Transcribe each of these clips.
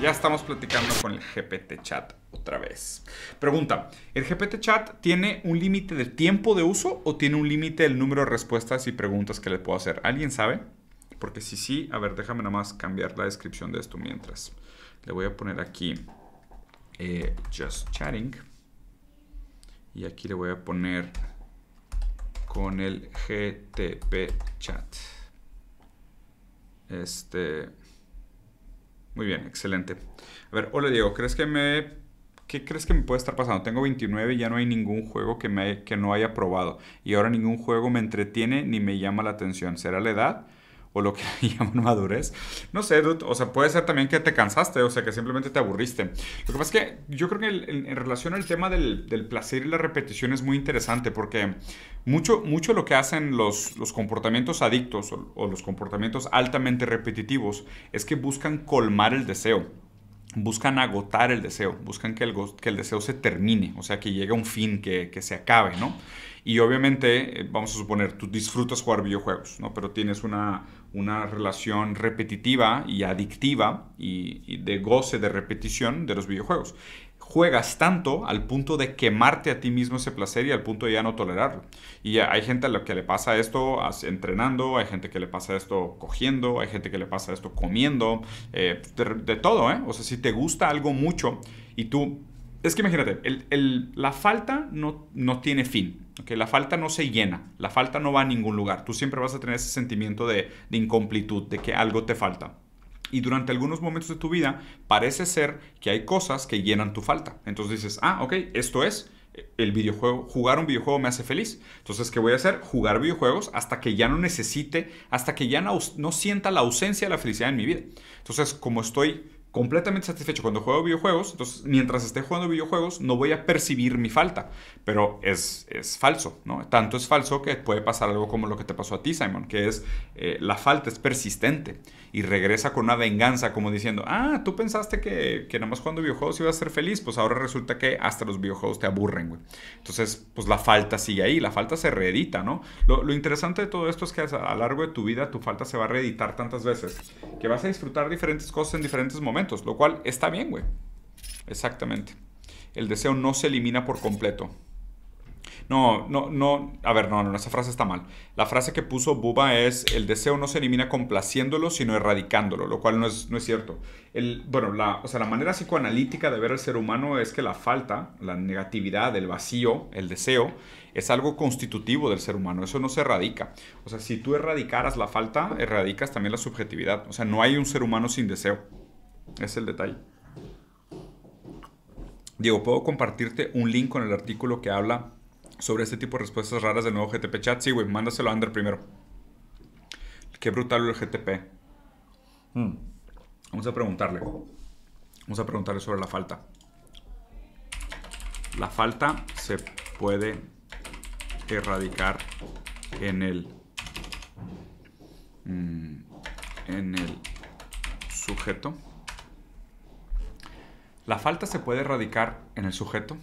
ya estamos platicando con el GPT Chat otra vez. Pregunta, ¿el GPT Chat tiene un límite de tiempo de uso o tiene un límite del número de respuestas y preguntas que le puedo hacer? ¿Alguien sabe? Porque si sí, a ver, déjame nomás cambiar la descripción de esto mientras. Le voy a poner aquí eh, Just Chatting. Y aquí le voy a poner con el GTP Chat. Este muy bien, excelente. A ver, hola Diego, ¿crees que me... ¿Qué crees que me puede estar pasando? Tengo 29 y ya no hay ningún juego que, me, que no haya probado. Y ahora ningún juego me entretiene ni me llama la atención. ¿Será la edad? o lo que llaman madurez. No sé, dude, o sea, puede ser también que te cansaste, o sea, que simplemente te aburriste. Lo que pasa es que yo creo que en relación al tema del, del, placer y la repetición es muy interesante porque mucho, mucho lo que hacen los, los comportamientos adictos o, los comportamientos altamente repetitivos es que buscan colmar el deseo buscan agotar el deseo, buscan que el, que el, deseo se termine, o sea, que llegue a un fin, que, que, se acabe, ¿no? Y obviamente, eh, vamos a suponer, tú disfrutas jugar videojuegos, ¿no? Pero tienes una, una relación repetitiva y adictiva y, de goce de repetición de los videojuegos. Juegas tanto al punto de quemarte a ti mismo ese placer y al punto de ya no tolerarlo. Y hay gente a la que le pasa esto entrenando, hay gente que le pasa esto cogiendo, hay gente que le pasa esto comiendo, eh, de, de, todo, ¿eh? O sea, si te gusta algo mucho y tú es que imagínate, la falta no, no tiene fin, ¿okay? la falta no se llena, la falta no va a ningún lugar. Tú siempre vas a tener ese sentimiento de, de incomplitud, de que algo te falta. Y durante algunos momentos de tu vida parece ser que hay cosas que llenan tu falta. Entonces dices, ah, ok, esto es el videojuego, jugar un videojuego me hace feliz. Entonces, ¿qué voy a hacer? Jugar videojuegos hasta que ya no necesite, hasta que ya no, no sienta la ausencia de la felicidad en mi vida. Entonces, como estoy completamente satisfecho cuando juego videojuegos, entonces mientras esté jugando videojuegos no voy a percibir mi falta, pero es, es falso, ¿no? Tanto es falso que puede pasar algo como lo que te pasó a ti, Simon, que es eh, la falta es persistente y regresa con una venganza, como diciendo, ah, tú pensaste que, que nada más jugando videojuegos ibas a ser feliz, pues ahora resulta que hasta los videojuegos te aburren, güey. Entonces, pues la falta sigue ahí, la falta se reedita, ¿no? Lo, interesante de todo esto es que a, a lo largo de tu vida tu falta se va a reeditar tantas veces que vas a disfrutar diferentes cosas en diferentes momentos, lo cual está bien, güey. Exactamente. El deseo no se elimina por completo. No, no, no. A ver, no, no, esa frase está mal. La frase que puso Buba es: el deseo no se elimina complaciéndolo, sino erradicándolo, lo cual no es, no es cierto. El, bueno, la, o sea, la manera psicoanalítica de ver al ser humano es que la falta, la negatividad, el vacío, el deseo, es algo constitutivo del ser humano. Eso no se erradica. O sea, si tú erradicaras la falta, erradicas también la subjetividad. O sea, no hay un ser humano sin deseo. Es el detalle. Diego, ¿puedo compartirte un link con el artículo que habla sobre este tipo de respuestas raras del nuevo GTP chat. Sí, güey, mándaselo a Ander primero. Qué brutal el GTP. Mm. Vamos a preguntarle. Vamos a preguntarle sobre la falta. La falta se puede erradicar en el mm, en el sujeto. La falta se puede erradicar en el sujeto.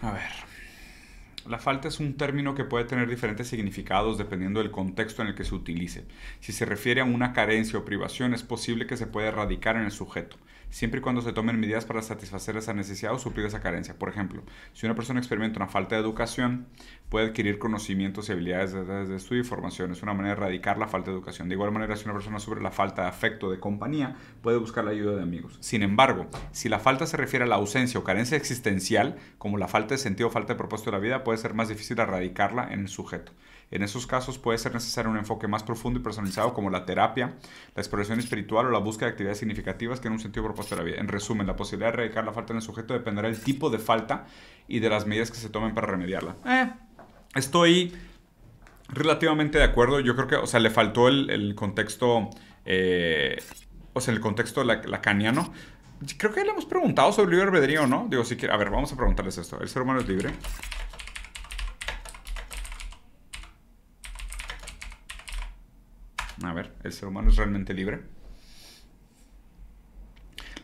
A ver. La falta es un término que puede tener diferentes significados dependiendo del contexto en el que se utilice. Si se refiere a una carencia o privación, es posible que se pueda erradicar en el sujeto siempre y cuando se tomen medidas para satisfacer esa necesidad o suplir esa carencia. Por ejemplo, si una persona experimenta una falta de educación, puede adquirir conocimientos y habilidades desde estudio y formación. Es una manera de erradicar la falta de educación. De igual manera, si una persona sufre la falta de afecto de compañía, puede buscar la ayuda de amigos. Sin embargo, si la falta se refiere a la ausencia o carencia existencial, como la falta de sentido o falta de propósito de la vida, puede ser más difícil erradicarla en el sujeto. En esos casos puede ser necesario un enfoque más profundo y personalizado como la terapia, la exploración espiritual o la búsqueda de actividades significativas que en un sentido propuesto de la vida. En resumen, la posibilidad de erradicar la falta en el sujeto dependerá del tipo de falta y de las medidas que se tomen para remediarla. Eh, estoy relativamente de acuerdo. Yo creo que, o sea, le faltó el, contexto, eh, o sea, el contexto lacaniano. Creo que le hemos preguntado sobre libre albedrío, ¿no? Digo, si a ver, vamos a preguntarles esto. ¿El ser humano es libre? a ver, el ser humano es realmente libre.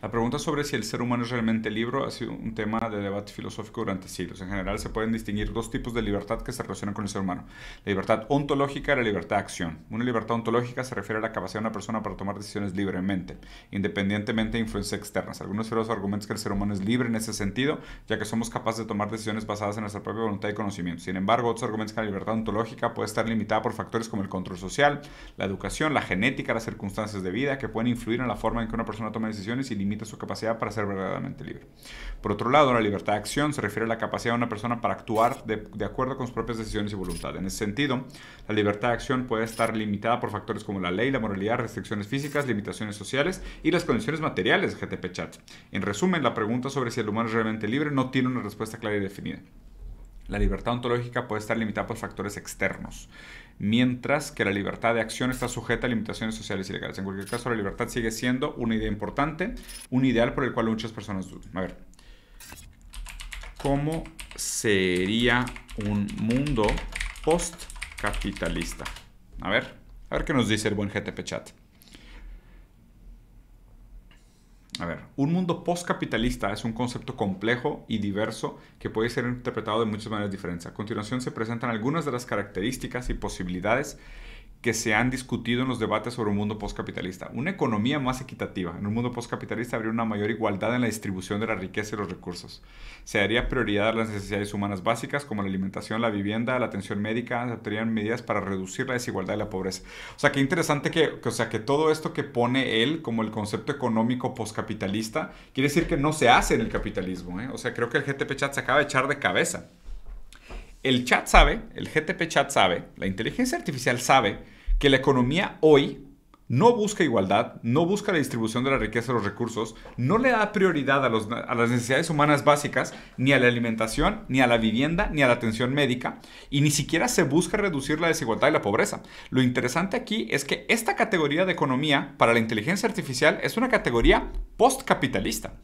La pregunta sobre si el ser humano es realmente libre ha sido un tema de debate filosófico durante siglos. En general se pueden distinguir dos tipos de libertad que se relacionan con el ser humano. La libertad ontológica y la libertad de acción. Una libertad ontológica se refiere a la capacidad de una persona para tomar decisiones libremente, independientemente de influencias externas. Algunos de los argumentos que el ser humano es libre en ese sentido, ya que somos capaces de tomar decisiones basadas en nuestra propia voluntad y conocimiento. Sin embargo, otros argumentos que la libertad ontológica puede estar limitada por factores como el control social, la educación, la genética, las circunstancias de vida, que pueden influir en la forma en que una persona toma decisiones y limita su capacidad para ser verdaderamente libre. Por otro lado, la libertad de acción se refiere a la capacidad de una persona para actuar de, acuerdo con sus propias decisiones y voluntad. En ese sentido, la libertad de acción puede estar limitada por factores como la ley, la moralidad, restricciones físicas, limitaciones sociales y las condiciones materiales de GTP Chat. En resumen, la pregunta sobre si el humano es realmente libre no tiene una respuesta clara y definida. La libertad ontológica puede estar limitada por factores externos mientras que la libertad de acción está sujeta a limitaciones sociales y legales. En cualquier caso, la libertad sigue siendo una idea importante, un ideal por el cual muchas personas dudan. A ver, ¿cómo sería un mundo postcapitalista? A ver, a ver qué nos dice el buen GTP Chat. A ver, un mundo postcapitalista es un concepto complejo y diverso que puede ser interpretado de muchas maneras diferentes. A continuación se presentan algunas de las características y posibilidades que se han discutido en los debates sobre un mundo postcapitalista. Una economía más equitativa. En un mundo postcapitalista habría una mayor igualdad en la distribución de la riqueza y los recursos. Se daría prioridad a las necesidades humanas básicas como la alimentación, la vivienda, la atención médica. Se adoptarían medidas para reducir la desigualdad y la pobreza. O sea, qué interesante que, o sea, que todo esto que pone él como el concepto económico postcapitalista quiere decir que no se hace en el capitalismo. ¿eh? O sea, creo que el GTP Chat se acaba de echar de cabeza el chat sabe, el GTP chat sabe, la inteligencia artificial sabe que la economía hoy no busca igualdad, no busca la distribución de la riqueza de los recursos, no le da prioridad a, las necesidades humanas básicas, ni a la alimentación, ni a la vivienda, ni a la atención médica, y ni siquiera se busca reducir la desigualdad y la pobreza. Lo interesante aquí es que esta categoría de economía para la inteligencia artificial es una categoría postcapitalista.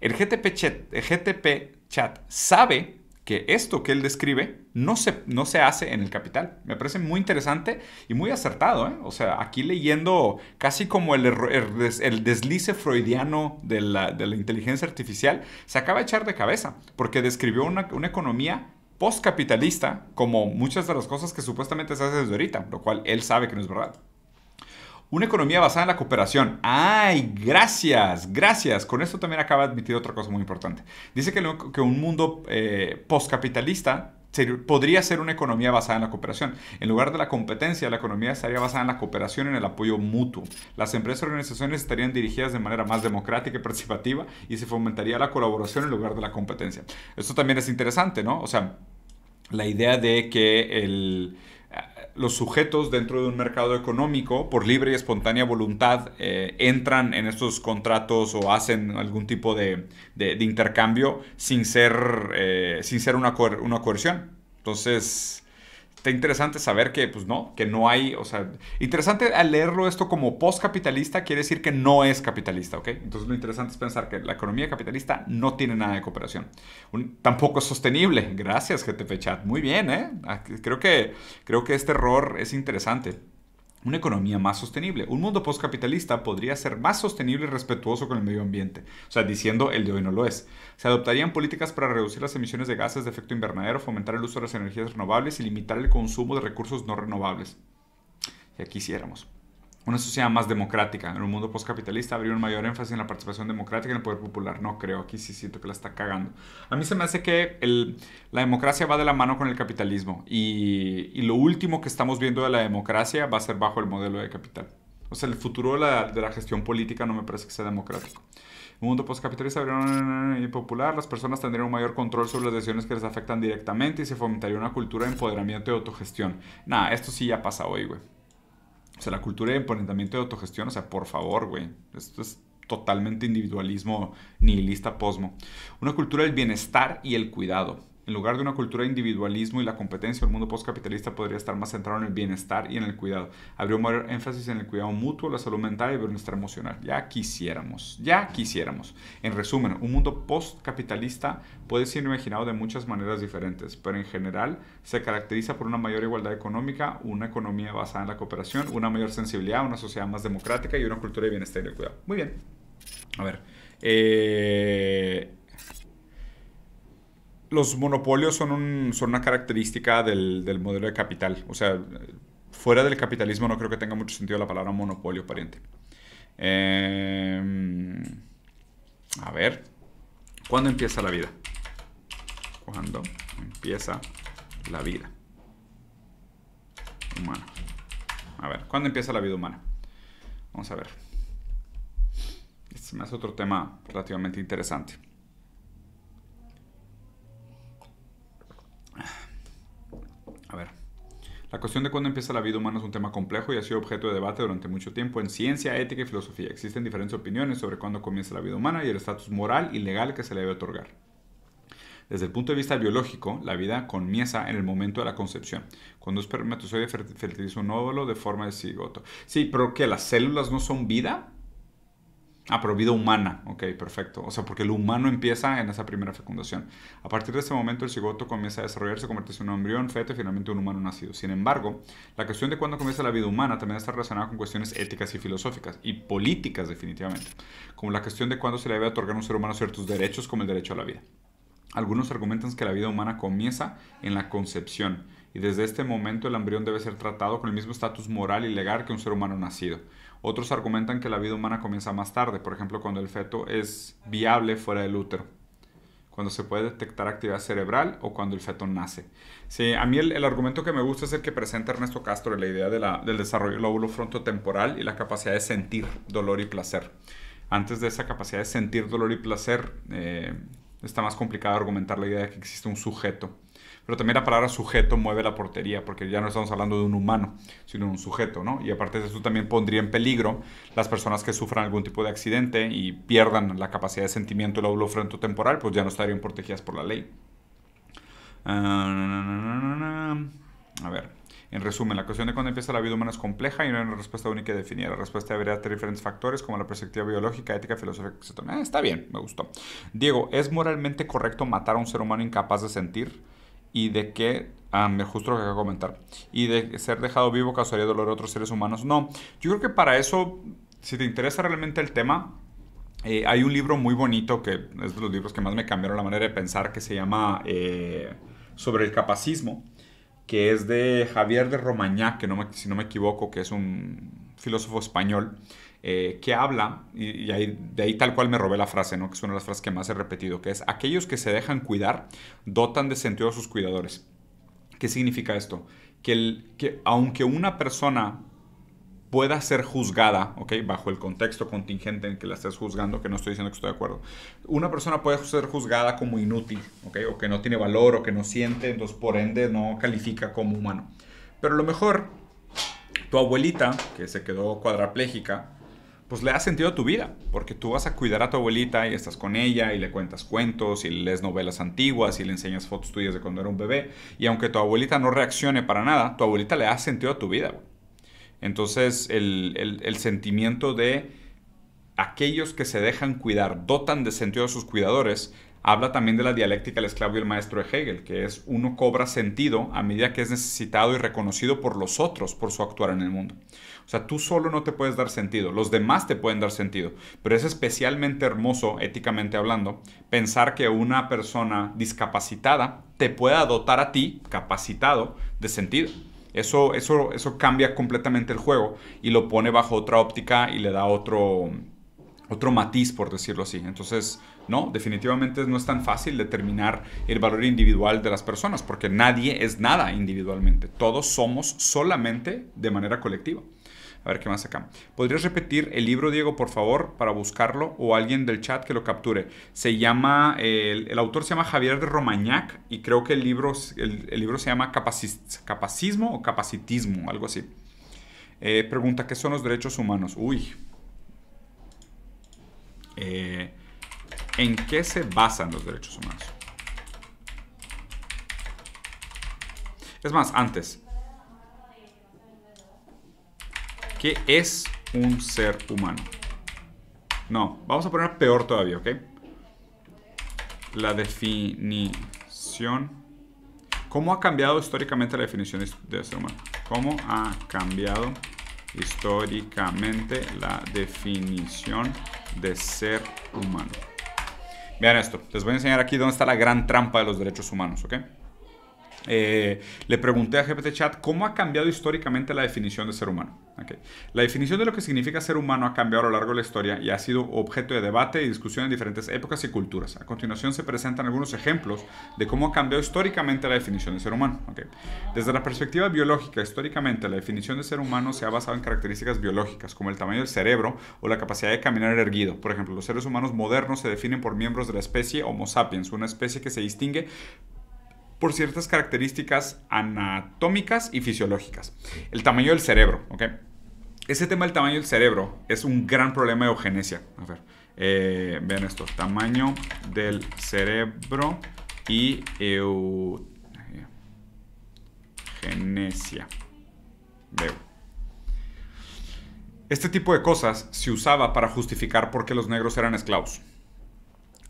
El GTP el GTP chat sabe que esto que él describe no se, no se hace en el capital. Me parece muy interesante y muy acertado. ¿eh? O sea, aquí leyendo casi como el, el, deslice freudiano de la, inteligencia artificial, se acaba de echar de cabeza, porque describió una, una economía postcapitalista como muchas de las cosas que supuestamente se hace desde ahorita, lo cual él sabe que no es verdad. Una economía basada en la cooperación. ¡Ay, gracias! Gracias. Con esto también acaba de admitir otra cosa muy importante. Dice que, que un mundo eh, postcapitalista podría ser una economía basada en la cooperación. En lugar de la competencia, la economía estaría basada en la cooperación y en el apoyo mutuo. Las empresas y organizaciones estarían dirigidas de manera más democrática y participativa y se fomentaría la colaboración en lugar de la competencia. Esto también es interesante, ¿no? O sea, la idea de que el los sujetos dentro de un mercado económico, por libre y espontánea voluntad, eh, entran en estos contratos o hacen algún tipo de, de, intercambio sin ser, eh, sin ser una, una coerción. Entonces, está interesante saber que, pues no, que no hay, o sea, interesante al leerlo esto como postcapitalista quiere decir que no es capitalista, ¿ok? Entonces lo interesante es pensar que la economía capitalista no tiene nada de cooperación. tampoco es sostenible. Gracias, GTP Chat. Muy bien, ¿eh? Ah, creo que, creo que este error es interesante una economía más sostenible. Un mundo postcapitalista podría ser más sostenible y respetuoso con el medio ambiente. O sea, diciendo el de hoy no lo es. Se adoptarían políticas para reducir las emisiones de gases de efecto invernadero, fomentar el uso de las energías renovables y limitar el consumo de recursos no renovables. aquí hiciéramos una sociedad más democrática. En un mundo postcapitalista habría un mayor énfasis en la participación democrática y en el poder popular. No creo, aquí sí siento que la está cagando. A mí se me hace que la democracia va de la mano con el capitalismo y, lo último que estamos viendo de la democracia va a ser bajo el modelo de capital. O sea, el futuro de la, de la gestión política no me parece que sea democrático. En un mundo postcapitalista habría un poder popular, las personas tendrían un mayor control sobre las decisiones que les afectan directamente y se fomentaría una cultura de empoderamiento y autogestión. Nada, esto sí ya pasa hoy, güey. O sea, la cultura de empoderamiento de autogestión, o sea, por favor, güey. Esto es totalmente individualismo nihilista posmo. Una cultura del bienestar y el cuidado. En lugar de una cultura de individualismo y la competencia, el mundo postcapitalista podría estar más centrado en el bienestar y en el cuidado. Habría un mayor énfasis en el cuidado mutuo, la salud mental y el bienestar emocional. Ya quisiéramos, ya quisiéramos. En resumen, un mundo postcapitalista puede ser imaginado de muchas maneras diferentes, pero en general se caracteriza por una mayor igualdad económica, una economía basada en la cooperación, una mayor sensibilidad, una sociedad más democrática y una cultura de bienestar y de cuidado. Muy bien. A ver. Eh los monopolios son, una característica del, modelo de capital. O sea, fuera del capitalismo no creo que tenga mucho sentido la palabra monopolio, pariente. Em, a ver, ¿cuándo empieza la vida? ¿Cuándo empieza la vida humana? A ver, ¿cuándo empieza la vida humana? Vamos a ver. Este hace otro tema relativamente interesante. A ver. La cuestión de cuándo empieza la vida humana es un tema complejo y ha sido objeto de debate durante mucho tiempo en ciencia, ética y filosofía. Existen diferentes opiniones sobre cuándo comienza la vida humana y el estatus moral y legal que se le debe otorgar. Desde el punto de vista biológico, la vida comienza en el momento de la concepción, cuando un espermatozoide fertiliza un óvulo de forma de cigoto. Sí, pero ¿qué? las células no son vida? Ah, pero vida humana. Ok, perfecto. O sea, porque lo humano empieza en esa primera fecundación. A partir de ese momento, el cigoto comienza a desarrollarse, convertirse en un embrión, feto y finalmente un humano nacido. Sin embargo, la cuestión de cuándo comienza la vida humana también está relacionada con cuestiones éticas y filosóficas, y políticas definitivamente, como la cuestión de cuándo se le debe otorgar a un ser humano ciertos derechos, como el derecho a la vida. Algunos argumentan que la vida humana comienza en la concepción, y desde este momento el embrión debe ser tratado con el mismo estatus moral y legal que un ser humano nacido. Otros argumentan que la vida humana comienza más tarde, por ejemplo, cuando el feto es viable fuera del útero, cuando se puede detectar actividad cerebral o cuando el feto nace. Sí, a mí el, argumento que me gusta es el que presenta Ernesto Castro, la idea del desarrollo del lóbulo frontotemporal y la capacidad de sentir dolor y placer. Antes de esa capacidad de sentir dolor y placer, eh, está más complicado argumentar la idea de que existe un sujeto pero también la palabra sujeto mueve la portería, porque ya no estamos hablando de un humano, sino de un sujeto, ¿no? Y aparte de eso también pondría en peligro las personas que sufran algún tipo de accidente y pierdan la capacidad de sentimiento el óvulo temporal, pues ya no estarían protegidas por la ley. Ah, a ver. En resumen, la cuestión de cuándo empieza la vida humana es compleja y no hay una respuesta única y definida. La respuesta debería tener diferentes factores como la perspectiva biológica, ética, filosófica, etc. Ah, está bien, me gustó. Diego, ¿es moralmente correcto matar a un ser humano incapaz de sentir? y de que Ah, justo lo que acabo de comentar. Y de ser dejado vivo causaría dolor a otros seres humanos. No, yo creo que para eso, si te interesa realmente el tema, eh, hay un libro muy bonito que es de los libros que más me cambiaron la manera de pensar, que se llama eh, Sobre el capacismo, que es de Javier de Romagnac, que no si no me equivoco, que es un filósofo español. Eh, que habla, y, de ahí tal cual me robé la frase, ¿no? que es una de las frases que más he repetido, que es, aquellos que se dejan cuidar dotan de sentido a sus cuidadores. ¿Qué significa esto? Que, el, que aunque una persona pueda ser juzgada, ¿ok? Bajo el contexto contingente en que la estés juzgando, que no estoy diciendo que estoy de acuerdo. Una persona puede ser juzgada como inútil, O que no tiene valor, o que no siente, entonces por ende no califica como humano. Pero a lo mejor tu abuelita, que se quedó cuadraplégica, pues le da sentido a tu vida, porque tú vas a cuidar a tu abuelita y estás con ella y le cuentas cuentos y lees novelas antiguas y le enseñas fotos tuyas de cuando era un bebé. Y aunque tu abuelita no reaccione para nada, tu abuelita le da sentido a tu vida. Entonces el, el sentimiento de aquellos que se dejan cuidar, dotan de sentido a sus cuidadores, habla también de la dialéctica del esclavo y el maestro de Hegel, que es uno cobra sentido a medida que es necesitado y reconocido por los otros por su actuar en el mundo. O sea, tú solo no te puedes dar sentido, los demás te pueden dar sentido, pero es especialmente hermoso, éticamente hablando, pensar que una persona discapacitada te pueda dotar a ti, capacitado, de sentido. Eso, eso, eso cambia completamente el juego y lo pone bajo otra óptica y le da otro, otro matiz, por decirlo así. Entonces, no, definitivamente no es tan fácil determinar el valor individual de las personas, porque nadie es nada individualmente. Todos somos solamente de manera colectiva. A ver qué más acá. ¿Podrías repetir el libro, Diego, por favor, para buscarlo o alguien del chat que lo capture? Se llama, el, autor se llama Javier de Romagnac y creo que el libro, el, libro se llama Capacismo o Capacitismo, algo así. Eh, pregunta, ¿qué son los derechos humanos? Uy. Eh, ¿En qué se basan los derechos humanos? Es más, antes, ¿Qué es un ser humano? No, vamos a poner peor todavía, ¿ok? La definición. ¿Cómo ha cambiado históricamente la definición de ser humano? ¿Cómo ha cambiado históricamente la definición de ser humano? Vean esto, les voy a enseñar aquí dónde está la gran trampa de los derechos humanos, ¿ok? Eh, le pregunté a GPT Chat cómo ha cambiado históricamente la definición de ser humano. La definición de lo que significa ser humano ha cambiado a lo largo de la historia y ha sido objeto de debate y discusión en diferentes épocas y culturas. A continuación se presentan algunos ejemplos de cómo ha cambiado históricamente la definición de ser humano. Desde la perspectiva biológica, históricamente la definición de ser humano se ha basado en características biológicas como el tamaño del cerebro o la capacidad de caminar erguido. Por ejemplo, los seres humanos modernos se definen por miembros de la especie Homo sapiens, una especie que se distingue por ciertas características anatómicas y fisiológicas. El tamaño del cerebro, ¿ok? Ese tema del tamaño del cerebro es un gran problema de eugenesia. A ver, eh, vean esto, tamaño del cerebro y eugenesia. Veo. Este tipo de cosas se usaba para justificar por qué los negros eran esclavos.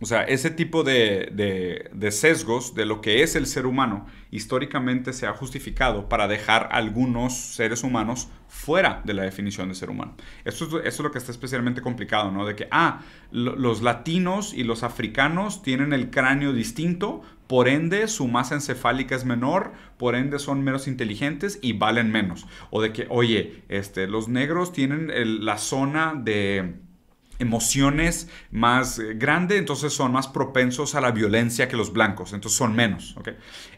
O sea, ese tipo de, sesgos de lo que es el ser humano históricamente se ha justificado para dejar algunos seres humanos fuera de la definición de ser humano. Eso es lo que está especialmente complicado, ¿no? De que, ah, los latinos y los africanos tienen el cráneo distinto, por ende su masa encefálica es menor, por ende son menos inteligentes y valen menos. O de que, oye, este, los negros tienen la zona de emociones más grandes eh, grande, entonces son más propensos a la violencia que los blancos, entonces son menos.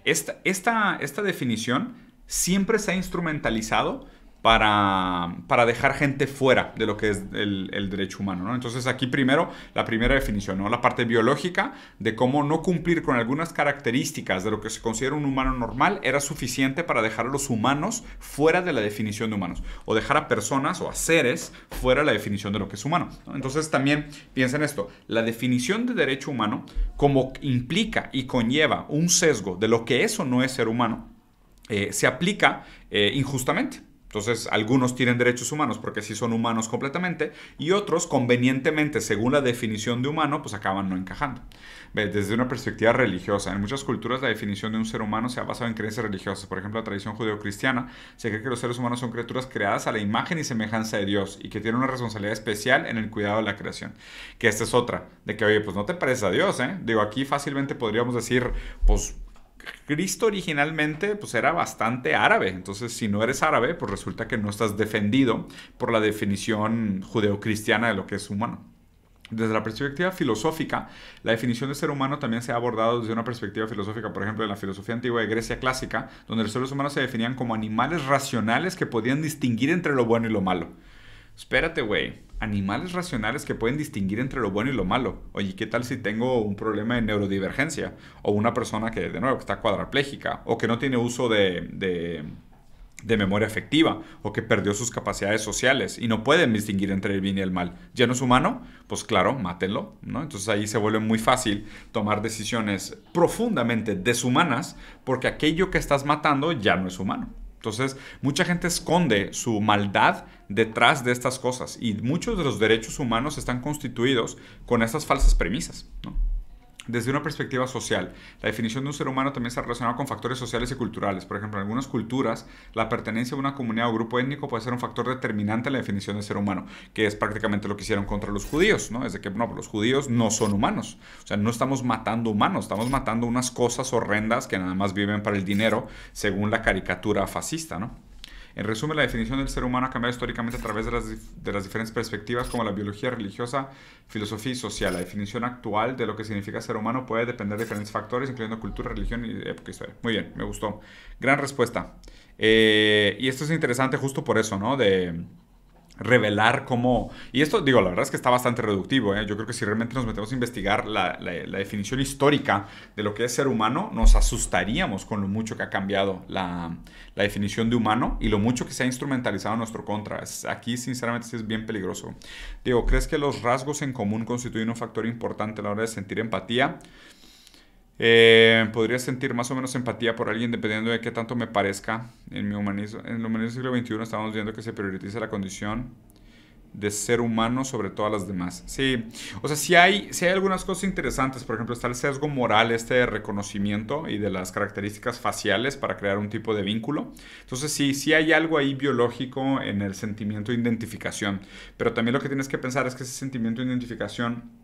esta definición siempre se ha instrumentalizado para, para dejar gente fuera de lo que es el, derecho humano. ¿no? Entonces aquí primero la primera definición, ¿no? la parte biológica de cómo no cumplir con algunas características de lo que se considera un humano normal era suficiente para dejar a los humanos fuera de la definición de humanos o dejar a personas o a seres fuera de la definición de lo que es humano. Entonces también piensen esto, la definición de derecho humano como implica y conlleva un sesgo de lo que eso no es ser humano, eh, se aplica eh, injustamente. Entonces, algunos tienen derechos humanos porque sí son humanos completamente y otros, convenientemente, según la definición de humano, pues acaban no encajando. Desde una perspectiva religiosa, en muchas culturas la definición de un ser humano se ha basado en creencias religiosas. Por ejemplo, la tradición judeocristiana se cree que los seres humanos son criaturas creadas a la imagen y semejanza de Dios y que tienen una responsabilidad especial en el cuidado de la creación. Que esta es otra, de que, oye, pues no te pareces a Dios, ¿eh? Digo, aquí fácilmente podríamos decir, pues Cristo originalmente pues era bastante árabe, entonces si no eres árabe pues resulta que no estás defendido por la definición judeocristiana de lo que es humano. Desde la perspectiva filosófica, la definición de ser humano también se ha abordado desde una perspectiva filosófica, por ejemplo, en la filosofía antigua de Grecia clásica, donde los seres humanos se definían como animales racionales que podían distinguir entre lo bueno y lo malo. Espérate, güey animales racionales que pueden distinguir entre lo bueno y lo malo. Oye, ¿qué tal si tengo un problema de neurodivergencia? O una persona que, de nuevo, está cuadraplégica, o que no tiene uso de, memoria efectiva o que perdió sus capacidades sociales y no pueden distinguir entre el bien y el mal. ¿Ya no es humano? Pues claro, mátenlo, ¿no? Entonces ahí se vuelve muy fácil tomar decisiones profundamente deshumanas porque aquello que estás matando ya no es humano. Entonces, mucha gente esconde su maldad detrás de estas cosas y muchos de los derechos humanos están constituidos con estas falsas premisas. Desde una perspectiva social, la definición de un ser humano también está relacionada con factores sociales y culturales. Por ejemplo, en algunas culturas, la pertenencia a una comunidad o grupo étnico puede ser un factor determinante en la definición de ser humano, que es prácticamente lo que hicieron contra los judíos, ¿no? Es de que, bueno, los judíos no son humanos. O sea, no estamos matando humanos, estamos matando unas cosas horrendas que nada más viven para el dinero, según la caricatura fascista, ¿no? En resumen, la definición del ser humano ha cambiado históricamente a través de las, diferentes perspectivas como la biología religiosa, filosofía y social. La definición actual de lo que significa ser humano puede depender de diferentes factores, incluyendo cultura, religión y época historia. Muy bien, me gustó. Gran respuesta. Eh, y esto es interesante justo por eso, ¿no? De revelar cómo... Y esto, digo, la verdad es que está bastante reductivo. ¿eh? Yo creo que si realmente nos metemos a investigar la, definición histórica de lo que es ser humano, nos asustaríamos con lo mucho que ha cambiado la, definición de humano y lo mucho que se ha instrumentalizado en nuestro contra. aquí, sinceramente, sí es bien peligroso. Digo, ¿crees que los rasgos en común constituyen un factor importante a la hora de sentir empatía? Eh, podría sentir más o menos empatía por alguien dependiendo de qué tanto me parezca. En, mi humanismo, en el humanismo del siglo XXI estamos viendo que se prioriza la condición de ser humano sobre todas las demás. Sí, o sea, si hay, si hay algunas cosas interesantes, por ejemplo, está el sesgo moral, este de reconocimiento y de las características faciales para crear un tipo de vínculo. Entonces sí, sí hay algo ahí biológico en el sentimiento de identificación, pero también lo que tienes que pensar es que ese sentimiento de identificación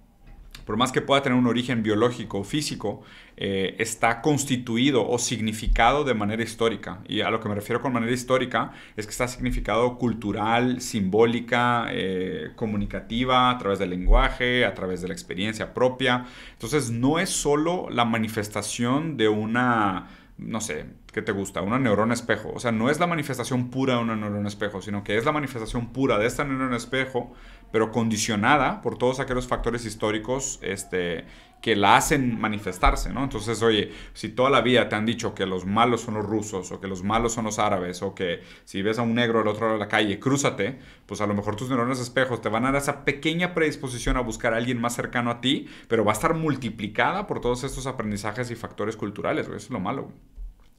por más que pueda tener un origen biológico o físico, eh, está constituido o significado de manera histórica. Y a lo que me refiero con manera histórica es que está significado cultural, simbólica, eh, comunicativa, a través del lenguaje, a través de la experiencia propia. Entonces no es solo la manifestación de una, no sé, que te gusta, una neurona espejo. O sea, no es la manifestación pura de una neurona espejo, sino que es la manifestación pura de esta neurona espejo, pero condicionada por todos aquellos factores históricos este, que la hacen manifestarse, ¿no? Entonces, oye, si toda la vida te han dicho que los malos son los rusos, o que los malos son los árabes, o que si ves a un negro al otro lado de la calle, crúzate, pues a lo mejor tus neuronas espejos te van a dar esa pequeña predisposición a buscar a alguien más cercano a ti, pero va a estar multiplicada por todos estos aprendizajes y factores culturales, Eso es lo malo,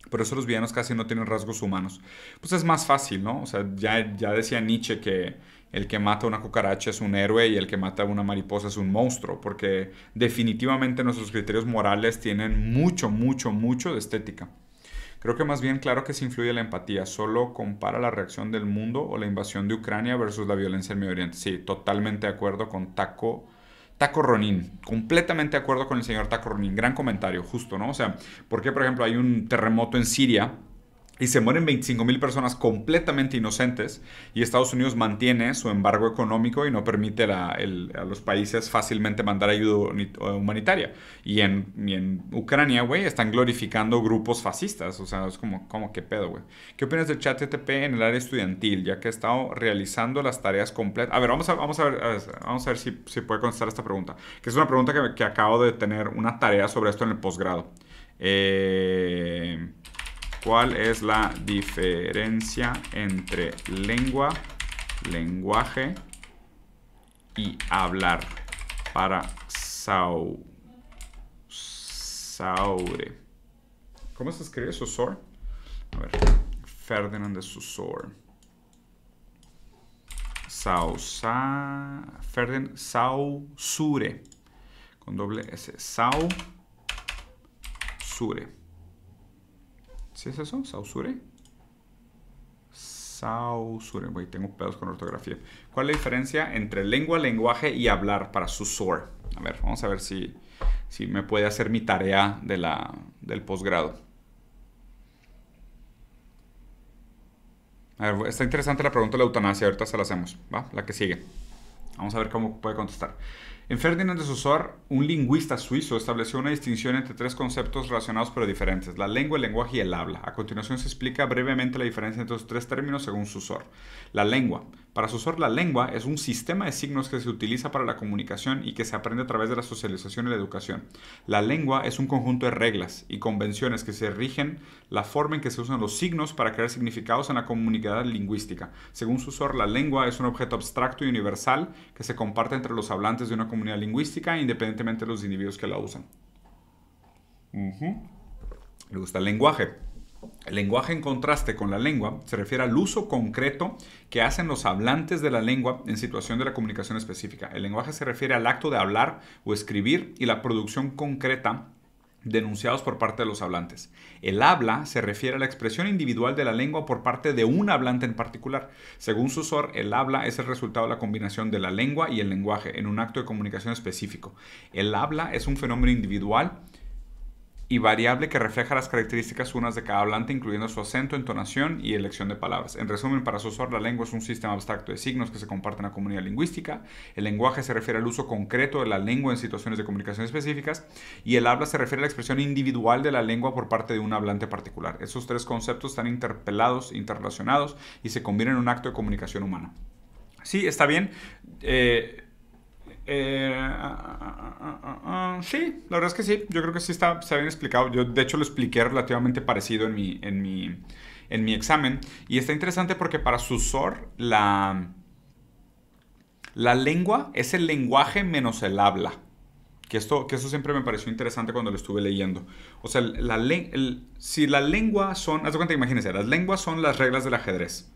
por eso los villanos casi no tienen rasgos humanos. Pues es más fácil, ¿no? O sea, ya, ya decía Nietzsche que el que mata a una cucaracha es un héroe y el que mata a una mariposa es un monstruo, porque definitivamente nuestros criterios morales tienen mucho, mucho, mucho de estética. Creo que más bien claro que se influye la empatía, solo compara la reacción del mundo o la invasión de Ucrania versus la violencia en Medio Oriente. Sí, totalmente de acuerdo con Taco Taco Ronin, completamente de acuerdo con el señor Taco Ronin, gran comentario, justo, ¿no? O sea, qué, por ejemplo hay un terremoto en Siria y se mueren 25 mil personas completamente inocentes y Estados Unidos mantiene su embargo económico y no permite a los países fácilmente mandar ayuda eh, humanitaria. Y en, Ucrania, güey, están glorificando grupos fascistas. O sea, es como, como qué pedo, güey. ¿Qué opinas del chat TTP en el área estudiantil, ya que he estado realizando las tareas completas? A ver, vamos a, vamos a ver, si, si, puede contestar esta pregunta, que es una pregunta que, que acabo de tener una tarea sobre esto en el posgrado. Eh... ¿Cuál es la diferencia entre lengua, lenguaje y hablar para sau, saure? ¿Cómo se escribe Susor? A ver, Ferdinand de Susor. Sausa, Ferdinand, sausure, con doble S, sausure. ¿Sí es eso? ¿Sausure? Sausure. tengo pedos con ortografía. ¿Cuál es la diferencia entre lengua, lenguaje y hablar para Susur? A ver, vamos a ver si, si me puede hacer mi tarea de la, del posgrado. está interesante la pregunta de la eutanasia. Ahorita se la hacemos, La que sigue. Vamos a ver cómo puede contestar. En Ferdinand de Saussure, un lingüista suizo estableció una distinción entre tres conceptos relacionados pero diferentes, la lengua, el lenguaje y el habla. A continuación se explica brevemente la diferencia entre los tres términos según Saussure. La lengua, para Saussure, la lengua es un sistema de signos que se utiliza para la comunicación y que se aprende a través de la socialización y la educación. La lengua es un conjunto de reglas y convenciones que se rigen la forma en que se usan los signos para crear significados en la comunidad lingüística. Según Saussure, la lengua es un objeto abstracto y universal que se comparte entre los hablantes de una comunidad lingüística independientemente de los individuos que la usan. Le gusta el lenguaje. El lenguaje en contraste con la lengua se refiere al uso concreto que hacen los hablantes de la lengua en situación de la comunicación específica. El lenguaje se refiere al acto de hablar o escribir y la producción concreta denunciados por parte de los hablantes. El habla se refiere a la expresión individual de la lengua por parte de un hablante en particular. Según Susor, el habla es el resultado de la combinación de la lengua y el lenguaje en un acto de comunicación específico. El habla es un fenómeno individual y variable que refleja las características unas de cada hablante, incluyendo su acento, entonación y elección de palabras. En resumen, para Sosor, la lengua es un sistema abstracto de signos que se comparten en la comunidad lingüística. El lenguaje se refiere al uso concreto de la lengua en situaciones de comunicación específicas y el habla se refiere a la expresión individual de la lengua por parte de un hablante particular. Esos tres conceptos están interpelados, interrelacionados y se convierten en un acto de comunicación humana. Sí, está bien. Eh, eh, ah, ah, ah, sí, la verdad es que sí. Yo creo que sí está, se bien explicado. Yo, de hecho, lo expliqué relativamente parecido en mi, en mi, en mi examen. Y está interesante porque para Susor, la, la lengua es el lenguaje menos el habla. Que, esto, que eso siempre me pareció interesante cuando lo estuve leyendo. O sea, la, si la lengua son... Haz de cuenta, imagínense, las lenguas son las reglas del ajedrez.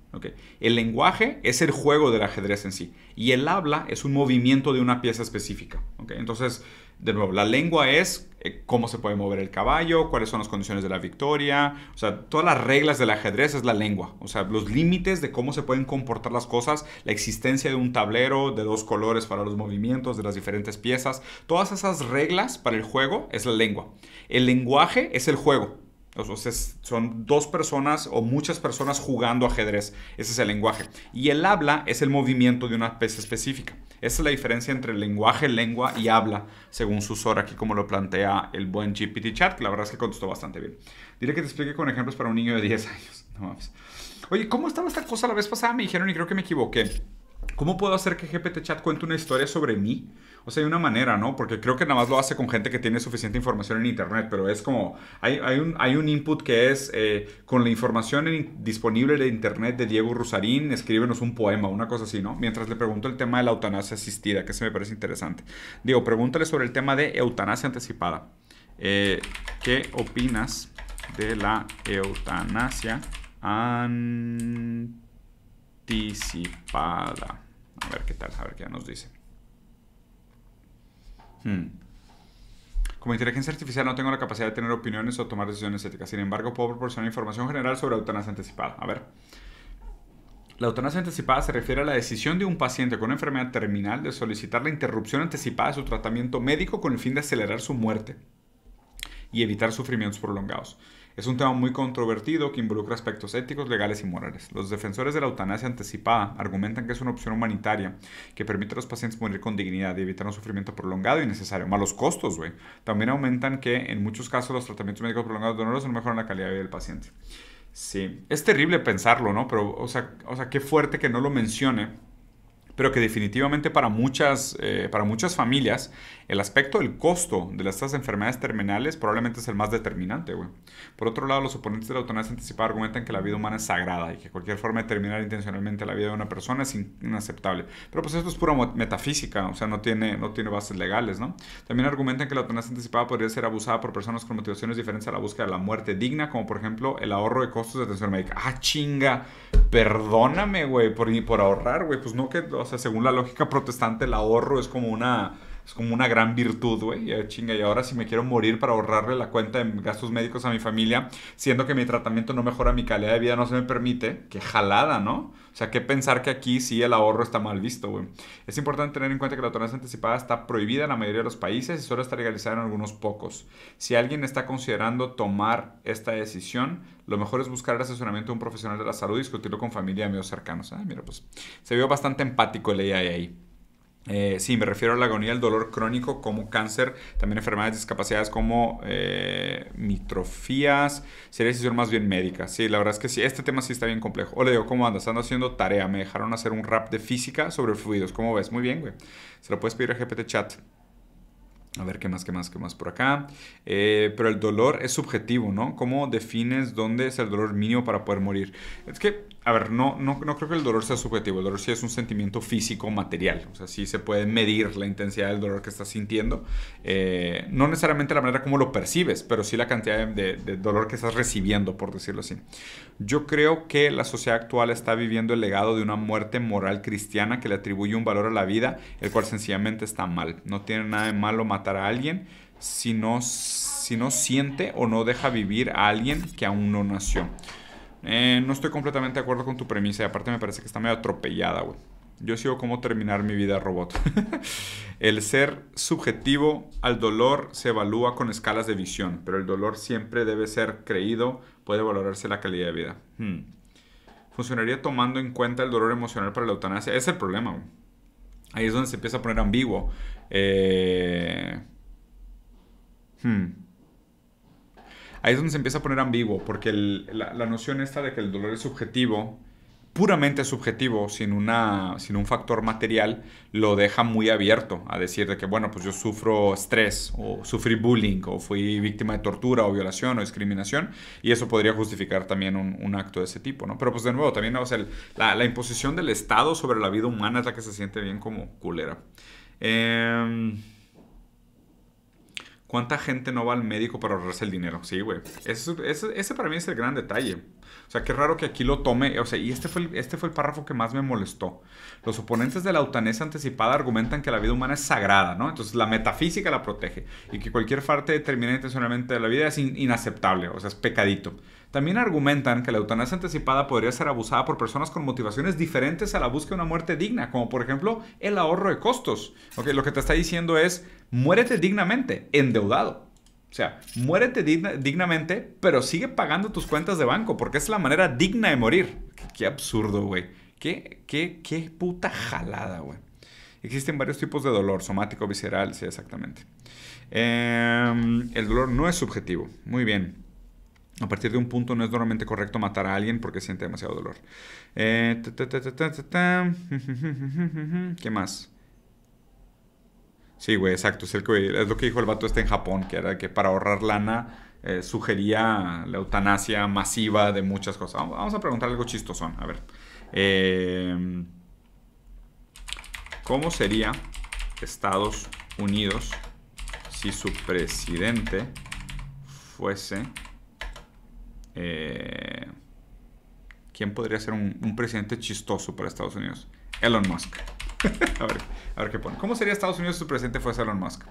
El lenguaje es el juego del ajedrez en sí y el habla es un movimiento de una pieza específica. Entonces, de nuevo, la lengua es eh, cómo se puede mover el caballo, cuáles son las condiciones de la victoria, o sea, todas las reglas del ajedrez es la lengua, o sea, los límites de cómo se pueden comportar las cosas, la existencia de un tablero, de dos colores para los movimientos, de las diferentes piezas, todas esas reglas para el juego es la lengua. El lenguaje es el juego, entonces son dos personas o muchas personas jugando ajedrez. Ese es el lenguaje. Y el habla es el movimiento de una pieza específica. Esa es la diferencia entre lenguaje, lengua y habla, según Susor, aquí como lo plantea el buen GPT Chat, que la verdad es que contestó bastante bien. Diré que te explique con ejemplos para un niño de 10 años. No mames. Oye, ¿cómo estaba esta cosa la vez pasada? Me dijeron y creo que me equivoqué. ¿Cómo puedo hacer que GPT Chat cuente una historia sobre mí? O sea, hay una manera, ¿no? Porque creo que nada más lo hace con gente que tiene suficiente información en Internet, pero es como, hay, un, input que es, eh, con la información disponible de Internet de Diego Rusarín, escríbenos un poema, una cosa así, ¿no? Mientras le pregunto el tema de la eutanasia asistida, que se me parece interesante. Digo, pregúntale sobre el tema de eutanasia anticipada. Eh, ¿Qué opinas de la eutanasia anticipada? A ver qué tal, a ver qué nos dice. Hmm. Como inteligencia artificial no tengo la capacidad de tener opiniones o tomar decisiones éticas. Sin embargo, puedo proporcionar información general sobre eutanasia anticipada. A ver. La eutanasia anticipada se refiere a la decisión de un paciente con una enfermedad terminal de solicitar la interrupción anticipada de su tratamiento médico con el fin de acelerar su muerte y evitar sufrimientos prolongados. Es un tema muy controvertido que involucra aspectos éticos, legales y morales. Los defensores de la eutanasia anticipada argumentan que es una opción humanitaria que permite a los pacientes morir con dignidad y evitar un sufrimiento prolongado y necesario. malos costos, güey. También aumentan que en muchos casos los tratamientos médicos prolongados dolorosos no mejoran la calidad de vida del paciente. Sí, es terrible pensarlo, ¿no? Pero, o sea, o sea, qué fuerte que no lo mencione pero que definitivamente para muchas, eh, para muchas familias el aspecto del costo de estas enfermedades terminales probablemente es el más determinante. Por otro lado, los oponentes de la eutanasia anticipada argumentan que la vida humana es sagrada y que cualquier forma de terminar intencionalmente la vida de una persona es inaceptable. Pero pues esto es pura metafísica, o sea, no tiene, no tiene bases legales, ¿no? También argumentan que la eutanasia anticipada podría ser abusada por personas con motivaciones diferentes a la búsqueda de la muerte digna, como por ejemplo el ahorro de costos de atención médica. ¡Ah, chinga! perdóname, güey, por, por ahorrar, güey. Pues no que, o sea, según la lógica protestante, el ahorro es como una es como una gran virtud, güey. y ahora si me quiero morir para ahorrarle la cuenta de gastos médicos a mi familia, siendo que mi tratamiento no mejora mi calidad de vida, no se me permite, qué jalada, ¿no? O sea, qué pensar que aquí sí el ahorro está mal visto, güey. Es importante tener en cuenta que la tolerancia anticipada está prohibida en la mayoría de los países y solo está legalizada en algunos pocos. Si alguien está considerando tomar esta decisión, lo mejor es buscar el asesoramiento de un profesional de la salud y discutirlo con familia y amigos cercanos. Ah, mira, pues se vio bastante empático el AI ahí. Eh, sí, me refiero a la agonía el dolor crónico como cáncer, también enfermedades, discapacidades como eh, mitrofías, sería decisión más bien médica. Sí, la verdad es que sí, este tema sí está bien complejo. O le digo, ¿cómo andas? Ando haciendo tarea, me dejaron hacer un rap de física sobre fluidos. ¿Cómo ves? Muy bien, güey. Se lo puedes pedir a GPT Chat. A ver, ¿qué más, qué más, qué más por acá? Eh, pero el dolor es subjetivo, ¿no? ¿Cómo defines dónde es el dolor mínimo para poder morir? Es que, a ver, no, no, no creo que el dolor sea subjetivo. El dolor sí es un sentimiento físico, material. O sea, sí se puede medir la intensidad del dolor que estás sintiendo. Eh, no necesariamente la manera como lo percibes, pero sí la cantidad de, de dolor que estás recibiendo, por decirlo así. Yo creo que la sociedad actual está viviendo el legado de una muerte moral cristiana que le atribuye un valor a la vida, el cual sencillamente está mal. No tiene nada de malo matar a alguien si no, si no siente o no deja vivir a alguien que aún no nació. Eh, no estoy completamente de acuerdo con tu premisa y aparte me parece que está medio atropellada, güey. Yo sigo como terminar mi vida robot. el ser subjetivo al dolor se evalúa con escalas de visión, pero el dolor siempre debe ser creído puede valorarse la calidad de vida. Hmm. ¿Funcionaría tomando en cuenta el dolor emocional para la eutanasia? es el problema. Ahí es donde se empieza a poner ambiguo. Eh, hmm. Ahí es donde se empieza a poner ambiguo, porque la, la noción esta de que el dolor es subjetivo puramente subjetivo, sin, una, sin un factor material, lo deja muy abierto a decir de que, bueno, pues yo sufro estrés o sufrí bullying o fui víctima de tortura o violación o discriminación y eso podría justificar también un, acto de ese tipo, ¿no? Pero pues de nuevo, también la, imposición del Estado sobre la vida humana es la que se siente bien como culera. Em, ¿Cuánta gente no va al médico para ahorrarse el dinero? Sí, güey. ese para mí es el gran detalle. O sea, qué raro que aquí lo tome. O sea, y este, este fue, el, párrafo que más me molestó. Los oponentes de la eutanasia anticipada argumentan que la vida humana es sagrada, ¿no? Entonces la metafísica la protege y que cualquier parte determinada intencionalmente de la vida es inaceptable, o sea, es pecadito. También argumentan que la eutanasia anticipada podría ser abusada por personas con motivaciones diferentes a la búsqueda de una muerte digna, como por ejemplo el ahorro de costos. Okay, lo que te está diciendo es, muérete dignamente, endeudado. O sea, muérete dignamente, pero sigue pagando tus cuentas de banco, porque es la manera digna de morir. Qué, absurdo, güey. Qué, qué, qué puta jalada, güey. Existen varios tipos de dolor, somático, visceral, sí, exactamente. Em, el dolor no es subjetivo. Muy bien. A partir de un punto no es normalmente correcto matar a alguien porque siente demasiado dolor. Eh, ¿Qué más? Sí, güey, exacto. Es, lo que dijo el vato este en Japón, que era que para ahorrar lana eh, sugería la eutanasia masiva de muchas cosas. Vamos a preguntar algo chistosón, a ver. Em, ¿Cómo sería Estados Unidos si su presidente fuese eh, ¿Quién podría ser un, presidente chistoso para Estados Unidos? Elon Musk. a, ver, a ver qué pone. ¿Cómo sería Estados Unidos si su presidente fuese Elon Musk?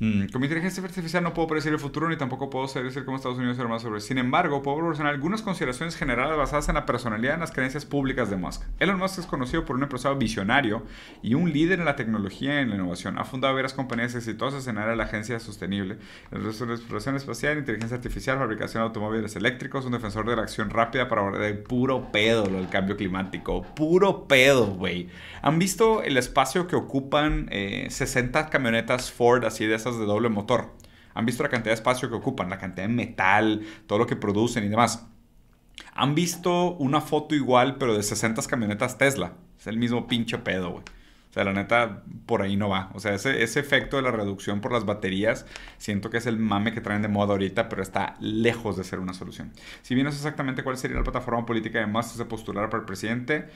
Mm. Con mi inteligencia artificial no puedo predecir el futuro ni tampoco puedo decir cómo Estados Unidos será más sobre. Sin embargo, puedo proporcionar algunas consideraciones generales basadas en la personalidad y en las creencias públicas de Musk. Elon Musk es conocido por un empresario visionario y un líder en la tecnología y en la innovación. Ha fundado varias compañías exitosas en área de la agencia sostenible, en exploración espacial, inteligencia artificial, fabricación de automóviles eléctricos, un defensor de la acción rápida para abordar el puro pedo lo del cambio climático. Puro pedo, güey. ¿Han visto el espacio que ocupan 60 eh, camionetas Ford así de esas de doble motor. Han visto la cantidad de espacio que ocupan, la cantidad de metal, todo lo que producen y demás. Han visto una foto igual, pero de 60 camionetas Tesla. Es el mismo pinche pedo, güey. O sea, la neta, por ahí no va. O sea, ese, efecto de la reducción por las baterías, siento que es el mame que traen de moda ahorita, pero está lejos de ser una solución. Si bien no sé exactamente cuál sería la plataforma política de más de postular para el presidente,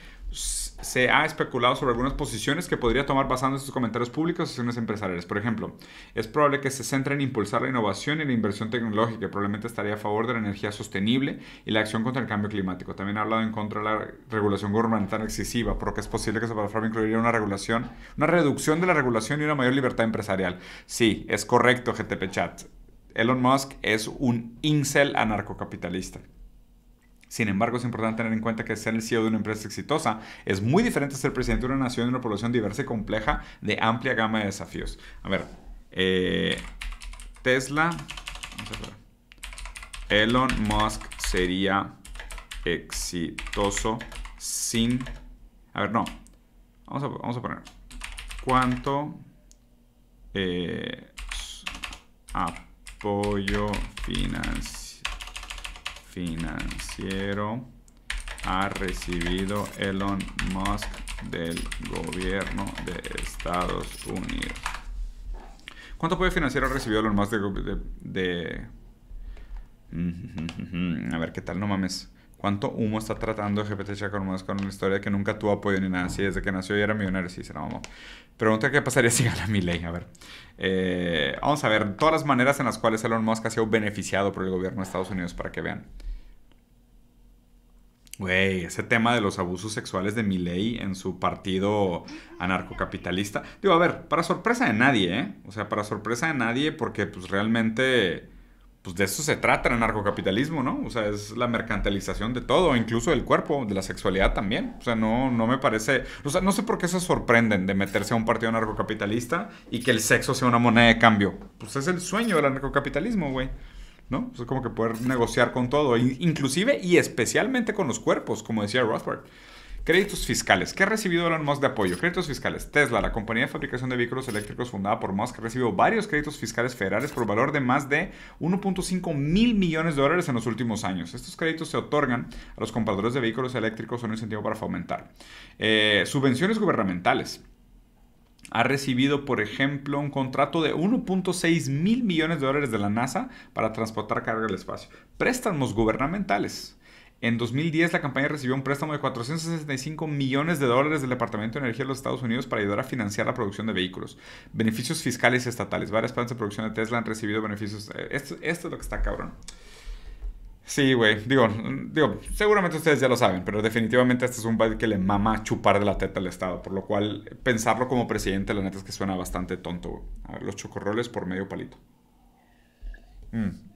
se ha especulado sobre algunas posiciones que podría tomar basándose en sus comentarios públicos y acciones empresariales. Por ejemplo, es probable que se centre en impulsar la innovación y la inversión tecnológica, probablemente estaría a favor de la energía sostenible y la acción contra el cambio climático. También ha hablado en contra de la regulación gubernamental excesiva, porque es posible que plataforma incluiría una regulación, una reducción de la regulación y una mayor libertad empresarial. Sí, es correcto, GTP Chat. Elon Musk es un incel anarcocapitalista. Sin embargo, es importante tener en cuenta que ser el CEO de una empresa exitosa es muy diferente a ser presidente de una nación de una población diversa y compleja de amplia gama de desafíos. A ver, eh, Tesla, Elon Musk sería exitoso sin... A ver, no. Vamos a, vamos a poner. ¿Cuánto eh, apoyo financiero? financiero ha recibido Elon Musk del gobierno de Estados Unidos. ¿Cuánto puede financiero ha recibido Elon Musk de... Mm, a ver, ¿qué tal? No mames. ¿Cuánto humo está tratando GPT Chaco con una historia que nunca tuvo apoyo ni nada? Si desde que nació y era millonario, sí, se la Pregunta qué pasaría si gana mi A ver. Eh, vamos a ver todas las maneras en las cuales Elon Musk ha sido beneficiado por el gobierno de Estados Unidos para que vean. Güey, ese tema de los abusos sexuales de Milley en su partido anarcocapitalista. Digo, a ver, para sorpresa de nadie, ¿eh? O sea, para sorpresa de nadie, porque pues realmente pues de eso se trata el narcocapitalismo, ¿no? O sea, es la mercantilización de todo, incluso del cuerpo, de la sexualidad también. O sea, no, no me parece. O sea, no sé por qué se sorprenden de meterse a un partido narcocapitalista y que el sexo sea una moneda de cambio. Pues es el sueño del narcocapitalismo, güey. ¿No? Es como que poder negociar con todo, inclusive y especialmente con los cuerpos, como decía Rothbard. Créditos fiscales. ¿Qué ha recibido Elon Musk de apoyo? Créditos fiscales. Tesla, la compañía de fabricación de vehículos eléctricos fundada por Musk, recibió varios créditos fiscales federales por valor de más de 1.5 mil millones de dólares en los últimos años. Estos créditos se otorgan a los compradores de vehículos eléctricos en un incentivo para fomentar. Eh, subvenciones gubernamentales ha recibido, por ejemplo, un contrato de 1.6 mil millones de dólares de la NASA para transportar carga al espacio. Préstamos gubernamentales. En 2010 la campaña recibió un préstamo de 465 millones de dólares del Departamento de Energía de los Estados Unidos para ayudar a financiar la producción de vehículos. Beneficios fiscales y estatales. Varias plantas de producción de Tesla han recibido beneficios. Eh, esto, es lo que está cabrón. Sí, güey. Digo, mm, digo, seguramente ustedes ya lo saben, pero definitivamente este es un país que le mama chupar de la teta al Estado, por lo cual pensarlo como presidente, la neta es que suena bastante tonto. A ver, los chocorroles por medio palito. Mm.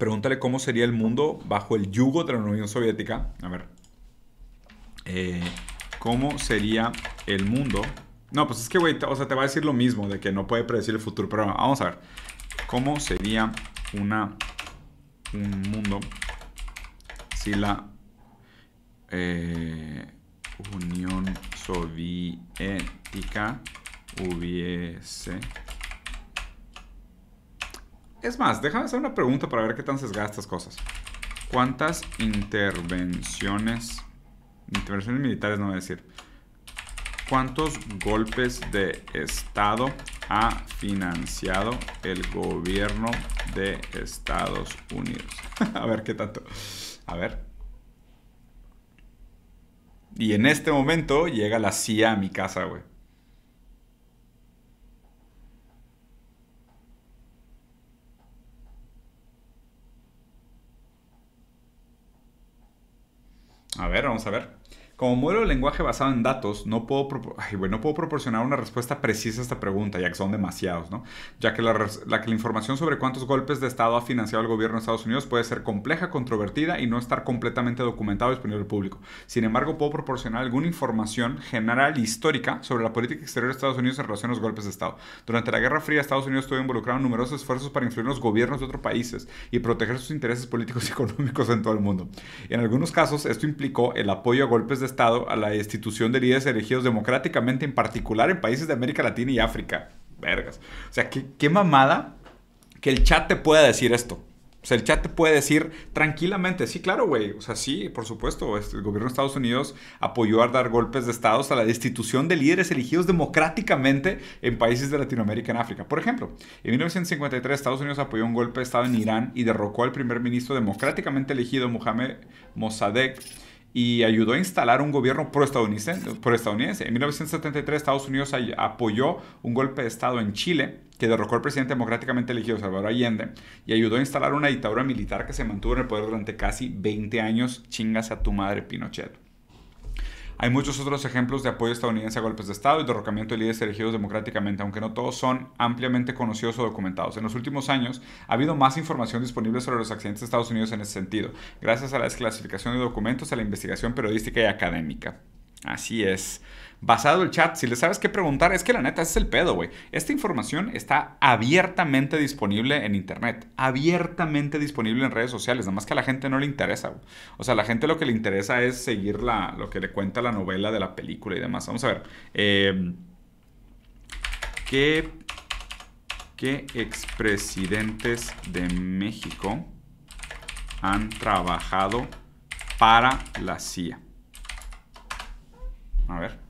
Pregúntale cómo sería el mundo bajo el yugo de la Unión Soviética. A ver. Eh, ¿Cómo sería el mundo? No, pues es que, güey, o sea, te va a decir lo mismo de que no puede predecir el futuro, pero vamos a ver. ¿Cómo sería un mundo si la eh, Unión Soviética hubiese es más, déjame hacer una pregunta para ver qué tan sesgadas estas cosas. ¿Cuántas intervenciones... Intervenciones militares no voy a decir. ¿Cuántos golpes de Estado ha financiado el gobierno de Estados Unidos? a ver qué tanto. A ver. Y en este momento llega la CIA a mi casa, güey. A ver, vamos a ver. Como modelo de lenguaje basado en datos, no puedo, bueno, puedo proporcionar una respuesta precisa a esta pregunta, ya que son demasiados, ¿no? Ya que la, información sobre cuántos golpes de Estado ha financiado el gobierno de Estados Unidos puede ser compleja, controvertida y no estar completamente documentado y disponible al público. Sin embargo, puedo proporcionar alguna información general e histórica sobre la política exterior de Estados Unidos en relación a los golpes de Estado. Durante la Guerra Fría, Estados Unidos estuvo involucrado en numerosos esfuerzos para influir en los gobiernos de otros países y proteger sus intereses políticos y económicos en todo el mundo. En algunos casos, esto implicó el apoyo a golpes de Estado a la destitución de líderes elegidos democráticamente, en particular en países de América Latina y África. Vergas. O sea, qué, qué mamada que el chat te pueda decir esto. O sea, el chat te puede decir tranquilamente, sí, claro, güey. O sea, sí, por supuesto. Este, el gobierno de Estados Unidos apoyó a dar golpes de Estado a la destitución de líderes elegidos democráticamente en países de Latinoamérica y África. Por ejemplo, en 1953 Estados Unidos apoyó un golpe de Estado en Irán y derrocó al primer ministro democráticamente elegido Mohamed Mossadegh y ayudó a instalar un gobierno proestadounidense. En 1973 Estados Unidos apoyó un golpe de Estado en Chile que derrocó al presidente democráticamente elegido Salvador Allende y ayudó a instalar una dictadura militar que se mantuvo en el poder durante casi 20 años. Chingas a tu madre, Pinochet. Hay muchos otros ejemplos de apoyo estadounidense a golpes de Estado y derrocamiento de líderes elegidos democráticamente, aunque no todos son ampliamente conocidos o documentados. En los últimos años ha habido más información disponible sobre los accidentes de Estados Unidos en ese sentido, gracias a la desclasificación de documentos, a la investigación periodística y académica. Así es basado el chat, si le sabes qué preguntar, es que la neta, ese es el pedo, güey. Esta información está abiertamente disponible en internet, abiertamente disponible en redes sociales, nada más que a la gente no le interesa, O sea, a la gente lo que le interesa es seguir lo que le cuenta la novela de la película y demás. Vamos a ver. Eh, ¿Qué ¿Qué expresidentes de México han trabajado para la CIA? A ver.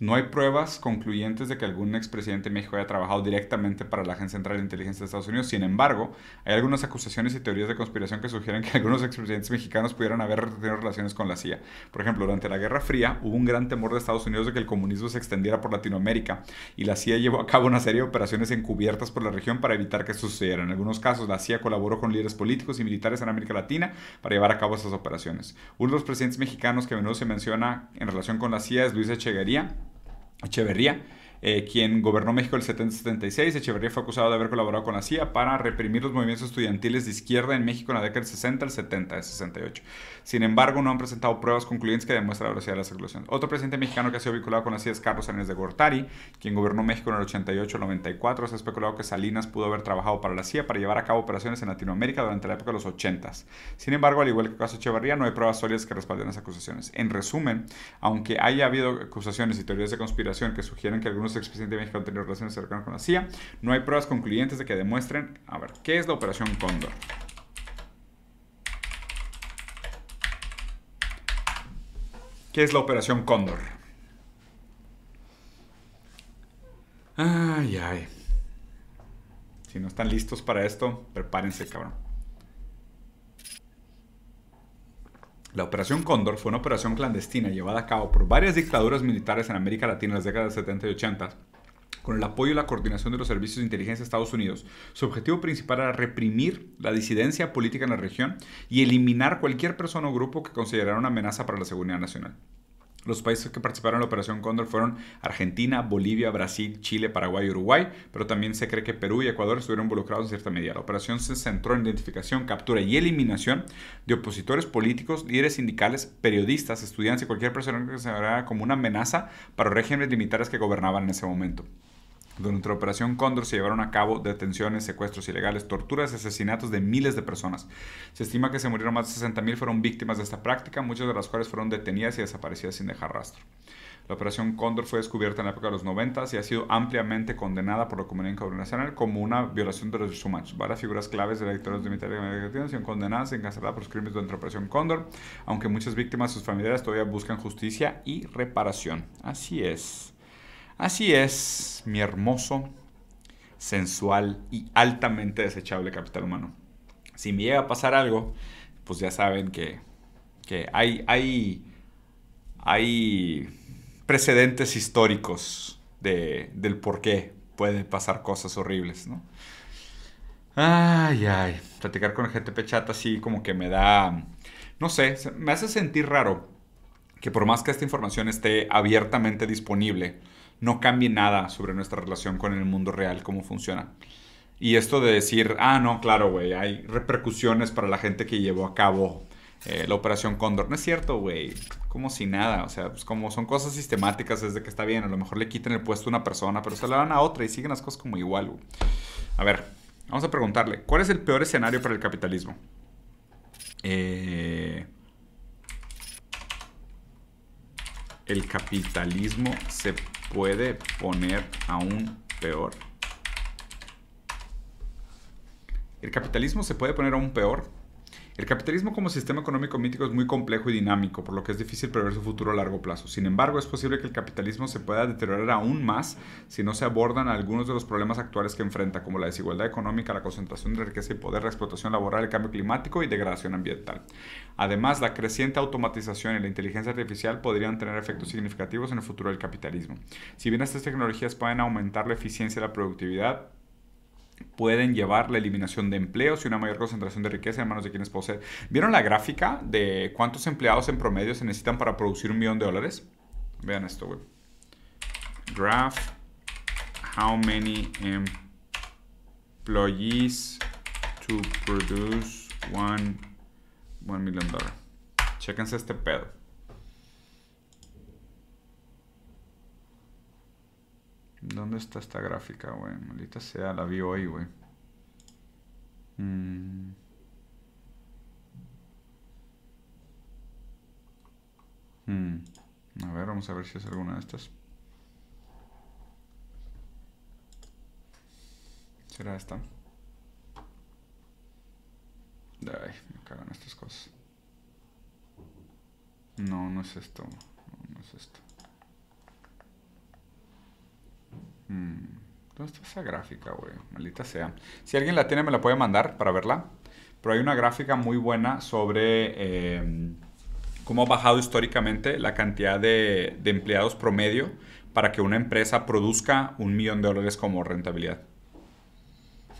No hay pruebas concluyentes de que algún expresidente de México haya trabajado directamente para la Agencia Central de Inteligencia de Estados Unidos. Sin embargo, hay algunas acusaciones y teorías de conspiración que sugieren que algunos expresidentes mexicanos pudieran haber tenido relaciones con la CIA. Por ejemplo, durante la Guerra Fría hubo un gran temor de Estados Unidos de que el comunismo se extendiera por Latinoamérica y la CIA llevó a cabo una serie de operaciones encubiertas por la región para evitar que sucediera. En algunos casos, la CIA colaboró con líderes políticos y militares en América Latina para llevar a cabo esas operaciones. Uno de los presidentes mexicanos que a menudo se menciona en relación con la CIA es Luis Echeverría Echeverría eh, quien gobernó México en el 70-76. Echeverría fue acusado de haber colaborado con la CIA para reprimir los movimientos estudiantiles de izquierda en México en la década del 60 al 70, 68. Sin embargo, no han presentado pruebas concluyentes que demuestren la velocidad de las explosiones. Otro presidente mexicano que ha sido vinculado con la CIA es Carlos Salinas de Gortari, quien gobernó México en el 88 94. Se ha especulado que Salinas pudo haber trabajado para la CIA para llevar a cabo operaciones en Latinoamérica durante la época de los 80. Sin embargo, al igual que el caso Echeverría, no hay pruebas sólidas que respalden las acusaciones. En resumen, aunque haya habido acusaciones y teorías de conspiración que sugieren que algunos menos de México han tenido relaciones cercanas con la CIA. No hay pruebas concluyentes de que demuestren. A ver, ¿qué es la Operación Cóndor? ¿Qué es la Operación Cóndor? Ay, ay. Si no están listos para esto, prepárense, cabrón. La Operación Cóndor fue una operación clandestina llevada a cabo por varias dictaduras militares en América Latina en las décadas de 70 y 80 con el apoyo y la coordinación de los servicios de inteligencia de Estados Unidos. Su objetivo principal era reprimir la disidencia política en la región y eliminar cualquier persona o grupo que considerara una amenaza para la seguridad nacional. Los países que participaron en la Operación Cóndor fueron Argentina, Bolivia, Brasil, Chile, Paraguay y Uruguay, pero también se cree que Perú y Ecuador estuvieron involucrados en cierta medida. La operación se centró en identificación, captura y eliminación de opositores políticos, líderes sindicales, periodistas, estudiantes y cualquier persona que se como una amenaza para los regímenes militares que gobernaban en ese momento. Durante la Operación Cóndor se llevaron a cabo detenciones, secuestros ilegales, torturas y asesinatos de miles de personas. Se estima que se murieron más de 60.000 fueron víctimas de esta práctica, muchas de las cuales fueron detenidas y desaparecidas sin dejar rastro. La Operación Cóndor fue descubierta en la época de los 90 y ha sido ampliamente condenada por la comunidad internacional como una violación de los derechos humanos. Varias figuras claves de la dictadura de América Latina sido condenadas y encarceladas por los crímenes durante la Operación Cóndor, aunque muchas víctimas y sus familiares todavía buscan justicia y reparación. Así es. Así es, mi hermoso, sensual y altamente desechable capital humano. Si me llega a pasar algo, pues ya saben que, que hay, hay, hay precedentes históricos de, del por qué pueden pasar cosas horribles, Ay, ay, platicar con gente pechata así como que me da, no sé, me hace sentir raro que por más que esta información esté abiertamente disponible, no cambie nada sobre nuestra relación con el mundo real, cómo funciona. Y esto de decir, ah, no, claro, güey, hay repercusiones para la gente que llevó a cabo eh, la operación Cóndor. No es cierto, güey. Como si nada. O sea, pues, como son cosas sistemáticas, es de que está bien. A lo mejor le quiten el puesto a una persona, pero se la dan a otra y siguen las cosas como igual. A ver, vamos a preguntarle: ¿cuál es el peor escenario para el capitalismo? Eh, el capitalismo se puede poner aún peor. El capitalismo se puede poner aún peor el capitalismo como sistema económico mítico es muy complejo y dinámico, por lo que es difícil prever su futuro a largo plazo. Sin embargo, es posible que el capitalismo se pueda deteriorar aún más si no se abordan algunos de los problemas actuales que enfrenta, como la desigualdad económica, la concentración de riqueza y poder, la explotación laboral, el cambio climático y degradación ambiental. Además, la creciente automatización y la inteligencia artificial podrían tener efectos significativos en el futuro del capitalismo. Si bien estas tecnologías pueden aumentar la eficiencia y la productividad, pueden llevar la eliminación de empleos y una mayor concentración de riqueza en manos de quienes poseen. ¿Vieron la gráfica de cuántos empleados en promedio se necesitan para producir un millón de dólares? Vean esto, güey. Graph, how many employees to produce one, million dollar. Chéquense este pedo. ¿Dónde está esta gráfica, güey? Maldita sea, la vi hoy, güey. Mm. Mm. A ver, vamos a ver si es alguna de estas. ¿Será esta? Ay, me cagan estas cosas. No, no es esto. ¿Dónde mm. está esa gráfica, güey? Maldita sea. Si alguien la tiene, me la puede mandar para verla. Pero hay una gráfica muy buena sobre em, cómo ha bajado históricamente la cantidad de empleados promedio para que una empresa produzca un millón de dólares como rentabilidad.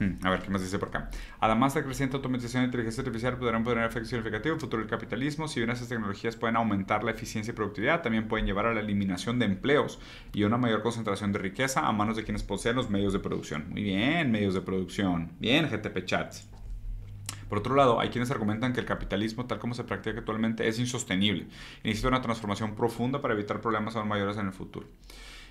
Hmm, a ver, ¿qué más dice por acá? Además, la creciente automatización de inteligencia artificial podrán poner efectos significativos en el futuro del capitalismo. Si bien esas tecnologías pueden aumentar la eficiencia y productividad, también pueden llevar a la eliminación de empleos y una mayor concentración de riqueza a manos de quienes poseen los medios de producción. Muy bien, medios de producción. Bien, GTP Chats. Por otro lado, hay quienes argumentan que el capitalismo tal como se practica actualmente es insostenible y necesita una transformación profunda para evitar problemas aún mayores en el futuro.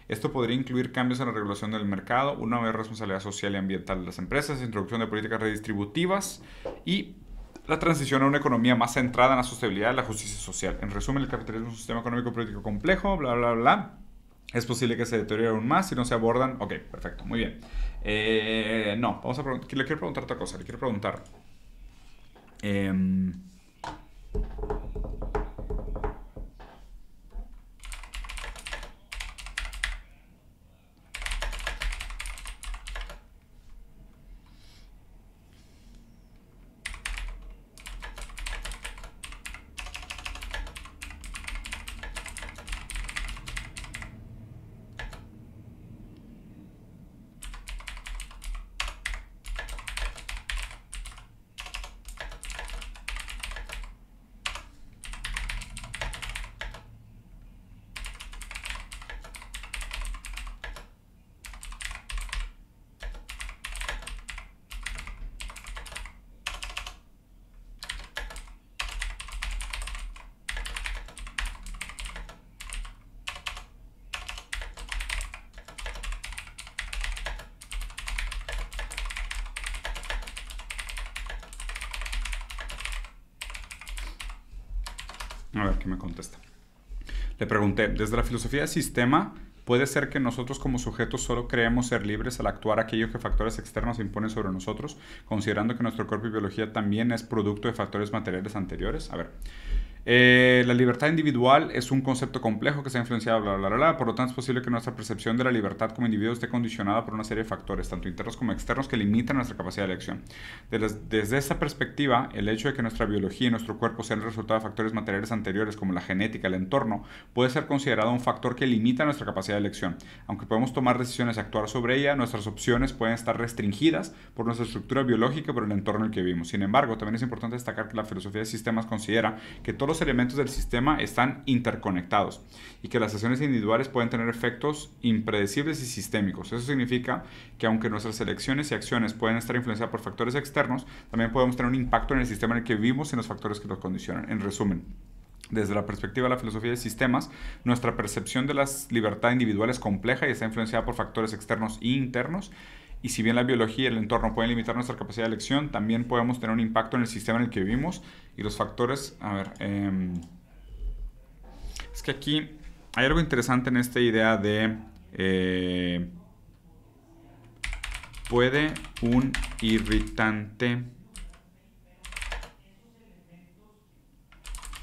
Esto podría incluir cambios en la regulación del mercado, una mayor responsabilidad social y ambiental de las empresas, introducción de políticas redistributivas y la transición a una economía más centrada en la sostenibilidad y la justicia social. En resumen, el capitalismo es un sistema económico político complejo, bla, bla, bla. Es posible que se deteriore aún más si no se abordan. Ok, perfecto, muy bien. Eh, no, vamos a Le quiero preguntar otra cosa. Le quiero preguntar. Em, A ver qué me contesta. Le pregunté, desde la filosofía del sistema, ¿puede ser que nosotros como sujetos solo creemos ser libres al actuar aquello que factores externos imponen sobre nosotros, considerando que nuestro cuerpo y biología también es producto de factores materiales anteriores? A ver, eh, la libertad individual es un concepto complejo que se ha influenciado, bla, Por lo tanto, es posible que nuestra percepción de la libertad como individuo esté condicionada por una serie de factores, tanto internos como externos, que limitan nuestra capacidad de elección. Desde, desde esta perspectiva, el hecho de que nuestra biología y nuestro cuerpo sean el resultado de factores materiales anteriores, como la genética, el entorno, puede ser considerado un factor que limita nuestra capacidad de elección. Aunque podemos tomar decisiones y actuar sobre ella, nuestras opciones pueden estar restringidas por nuestra estructura biológica y por el entorno en el que vivimos. Sin embargo, también es importante destacar que la filosofía de sistemas considera que todos los elementos del sistema están interconectados y que las acciones individuales pueden tener efectos impredecibles y sistémicos. Eso significa que aunque nuestras elecciones y acciones pueden estar influenciadas por factores externos, también podemos tener un impacto en el sistema en el que vivimos y en los factores que nos condicionan. En resumen, desde la perspectiva de la filosofía de sistemas, nuestra percepción de la libertad individual es compleja y está influenciada por factores externos e internos y si bien la biología y el entorno pueden limitar nuestra capacidad de elección, también podemos tener un impacto en el sistema en el que vivimos y los factores. A ver, em, es que aquí hay algo interesante en esta idea de. Eh, ¿Puede un irritante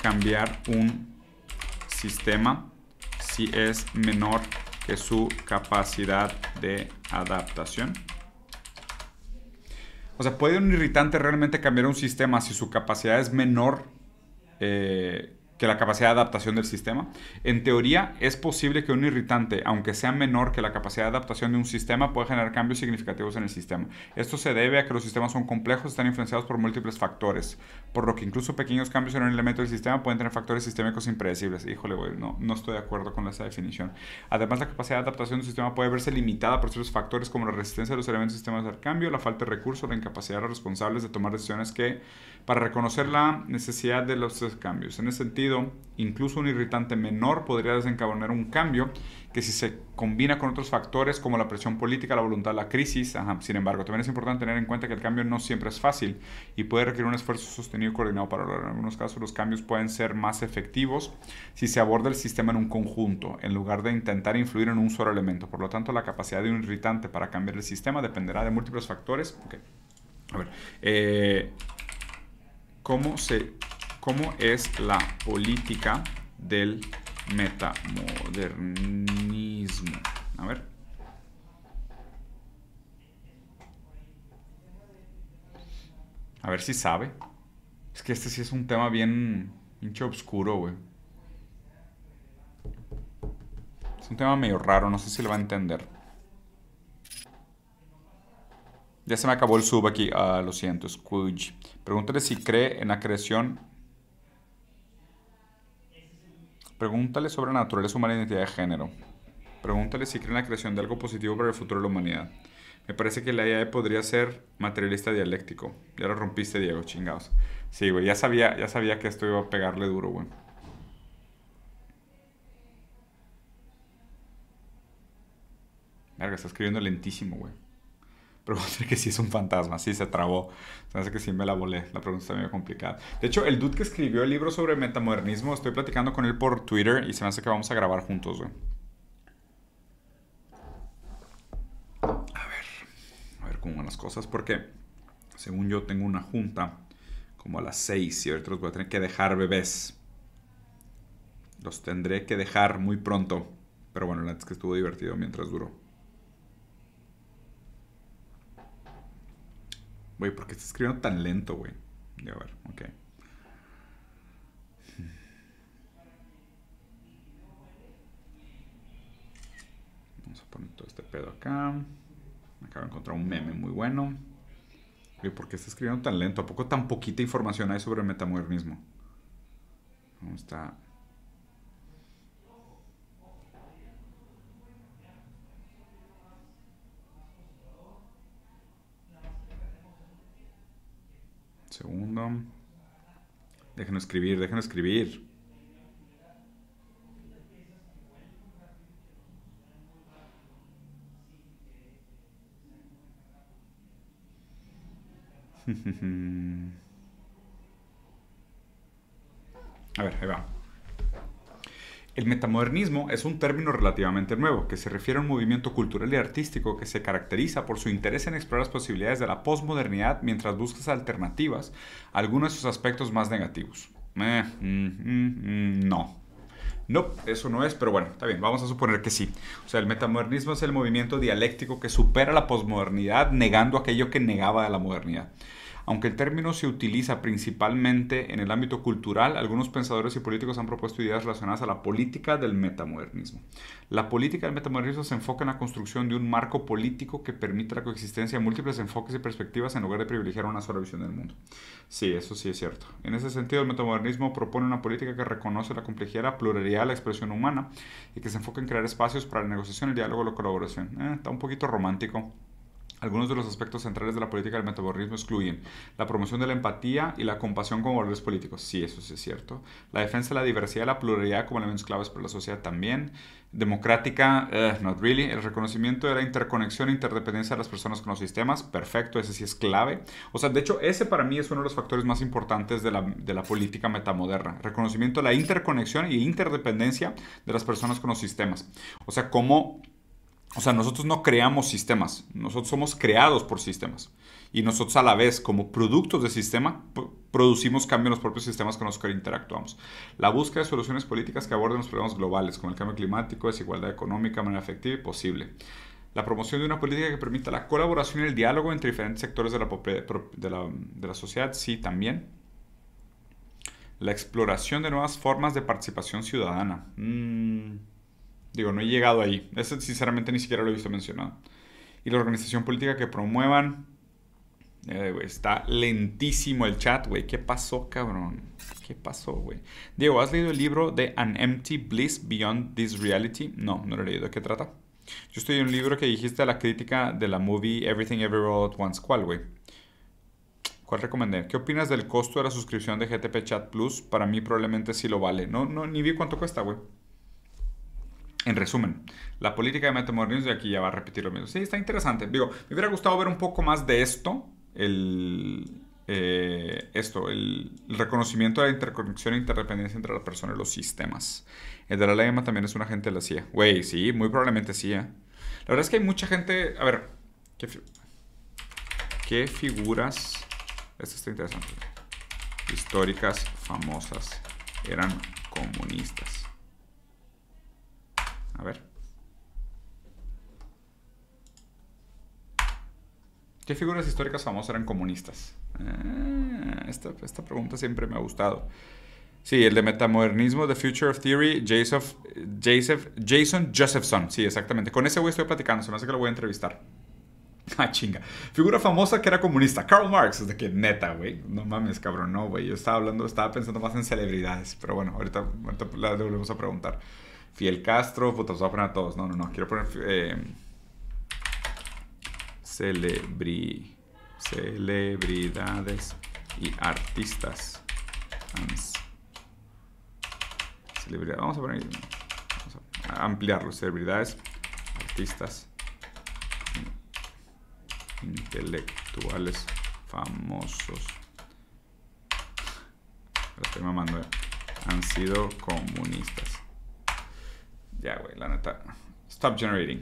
cambiar un sistema si es menor que su capacidad de adaptación? O sea, ¿puede un irritante realmente cambiar un sistema si su capacidad es menor eh, que la capacidad de adaptación del sistema. En teoría, es posible que un irritante, aunque sea menor que la capacidad de adaptación de un sistema, pueda generar cambios significativos en el sistema. Esto se debe a que los sistemas son complejos, están influenciados por múltiples factores, por lo que incluso pequeños cambios en un elemento del sistema pueden tener factores sistémicos impredecibles. Híjole, güey, no, no estoy de acuerdo con esa definición. Además, la capacidad de adaptación del sistema puede verse limitada por ciertos factores como la resistencia de los elementos sistemas al cambio, la falta de recursos, la incapacidad de los responsables de tomar decisiones que para reconocer la necesidad de los cambios. En ese sentido, incluso un irritante menor podría desencadenar un cambio que si se combina con otros factores como la presión política, la voluntad, la crisis, sin embargo, también es importante tener en cuenta que el cambio no siempre es fácil y puede requerir un esfuerzo sostenido y coordinado para En algunos casos los cambios pueden ser más efectivos si se aborda el sistema en un conjunto, en lugar de intentar influir en un solo elemento. Por lo tanto, la capacidad de un irritante para cambiar el sistema dependerá de múltiples factores. A ver, eh, ¿cómo se cómo es la política del metamodernismo. A ver. A ver si sabe. Es que este sí es un tema bien pinche oscuro, güey. Es un tema medio raro, no sé si le va a entender. Ya se me acabó el sub aquí. Ah, lo siento, Squidge, Pregúntale si cree en la creación Pregúntale sobre la naturaleza humana y e la identidad de género. Pregúntale si cree en la creación de algo positivo para el futuro de la humanidad. Me parece que la idea podría ser materialista dialéctico. Ya lo rompiste, Diego, chingados. Sí, güey, ya sabía, ya sabía que esto iba a pegarle duro, güey. Verga, está escribiendo lentísimo, güey ver que sí es un fantasma, sí se trabó. Se me hace que sí me la volé, la pregunta está medio complicada. De hecho, el dude que escribió el libro sobre metamodernismo, estoy platicando con él por Twitter y se me hace que vamos a grabar juntos, güey. A ver, a ver cómo van las cosas, porque según yo tengo una junta como a las 6 y ahorita los voy a tener que dejar bebés. Los tendré que dejar muy pronto, pero bueno, la que estuvo divertido mientras duró. Güey, ¿por qué está escribiendo tan lento, güey? Ya ver, ok. Vamos a poner todo este pedo acá. Acabo de encontrar un meme muy bueno. Güey, ¿por qué está escribiendo tan lento? ¿A poco tan poquita información hay sobre el mismo? ¿Cómo está? segundo. déjenos escribir, déjenos escribir. A ver, ahí va. El metamodernismo es un término relativamente nuevo que se refiere a un movimiento cultural y artístico que se caracteriza por su interés en explorar las posibilidades de la posmodernidad mientras buscas alternativas a algunos de sus aspectos más negativos. Eh, mm, mm, mm, no. No, eso no es, pero bueno, está bien, vamos a suponer que sí. O sea, el metamodernismo es el movimiento dialéctico que supera la posmodernidad negando aquello que negaba de la modernidad. Aunque el término se utiliza principalmente en el ámbito cultural, algunos pensadores y políticos han propuesto ideas relacionadas a la política del metamodernismo. La política del metamodernismo se enfoca en la construcción de un marco político que permita la coexistencia de múltiples enfoques y perspectivas en lugar de privilegiar una sola visión del mundo. Sí, eso sí es cierto. En ese sentido, el metamodernismo propone una política que reconoce la complejidad, la pluralidad, la expresión humana y que se enfoca en crear espacios para la negociación, el diálogo, la colaboración. Eh, está un poquito romántico. Algunos de los aspectos centrales de la política del metabolismo excluyen la promoción de la empatía y la compasión como valores políticos. Sí, eso sí es cierto. La defensa de la diversidad y la pluralidad como elementos claves para la sociedad también. Democrática, eh, not really. El reconocimiento de la interconexión e interdependencia de las personas con los sistemas. Perfecto, ese sí es clave. O sea, de hecho, ese para mí es uno de los factores más importantes de la, de la política metamoderna. Reconocimiento de la interconexión e interdependencia de las personas con los sistemas. O sea, cómo o sea, nosotros no creamos sistemas, nosotros somos creados por sistemas. Y nosotros a la vez, como productos de sistema, producimos cambio en los propios sistemas con los que interactuamos. La búsqueda de soluciones políticas que aborden los problemas globales, como el cambio climático, desigualdad económica, manera efectiva y posible. La promoción de una política que permita la colaboración y el diálogo entre diferentes sectores de la, de sociedad, sí, también. La exploración de nuevas formas de participación ciudadana. Mm. Digo, no he llegado ahí. Ese sinceramente ni siquiera lo he visto mencionado. Y la organización política que promuevan. Eh, está lentísimo el chat, güey. ¿Qué pasó, cabrón? ¿Qué pasó, güey? Diego, ¿has leído el libro de An Empty Bliss Beyond This Reality? No, no lo he leído. ¿De qué trata? Yo estoy en un libro que dijiste a la crítica de la movie Everything Everywhere All at Once. ¿Cuál, güey? ¿Cuál recomendé? ¿Qué opinas del costo de la suscripción de GTP Chat Plus? Para mí probablemente sí lo vale. No, no, ni vi cuánto cuesta, güey. En resumen, la política de metamorfosis y aquí ya va a repetir lo mismo. Sí, está interesante. Digo, me hubiera gustado ver un poco más de esto, el, eh, esto, el, reconocimiento de la interconexión e interdependencia entre las personas y los sistemas. El de la LEMA también es una gente de la CIA. Güey, sí, muy probablemente sí. La verdad es que hay mucha gente. A ver, ¿qué, qué figuras. Esto está interesante. Históricas famosas eran comunistas. A ver. ¿Qué figuras históricas famosas eran comunistas? Eh, esta, pregunta siempre me ha gustado. Sí, el de metamodernismo, The Future of Theory, Jason, Jason Josephson. Sí, exactamente. Con ese güey estoy platicando, se me hace que lo voy a entrevistar. Ah, chinga. Figura famosa que era comunista. Karl Marx. Es de que neta, güey. No mames, cabrón. No, güey. Yo estaba hablando, estaba pensando más en celebridades. Pero bueno, ahorita, ahorita la volvemos a preguntar. Fiel Castro, puta, a todos. No, no, no, quiero poner... Eh, celebri, celebridades y artistas. Celebridades, vamos a poner... Vamos ampliarlo, celebridades, artistas, intelectuales, famosos. Lo estoy mamando, eh. Han sido comunistas. Ya, güey, la neta. Stop generating.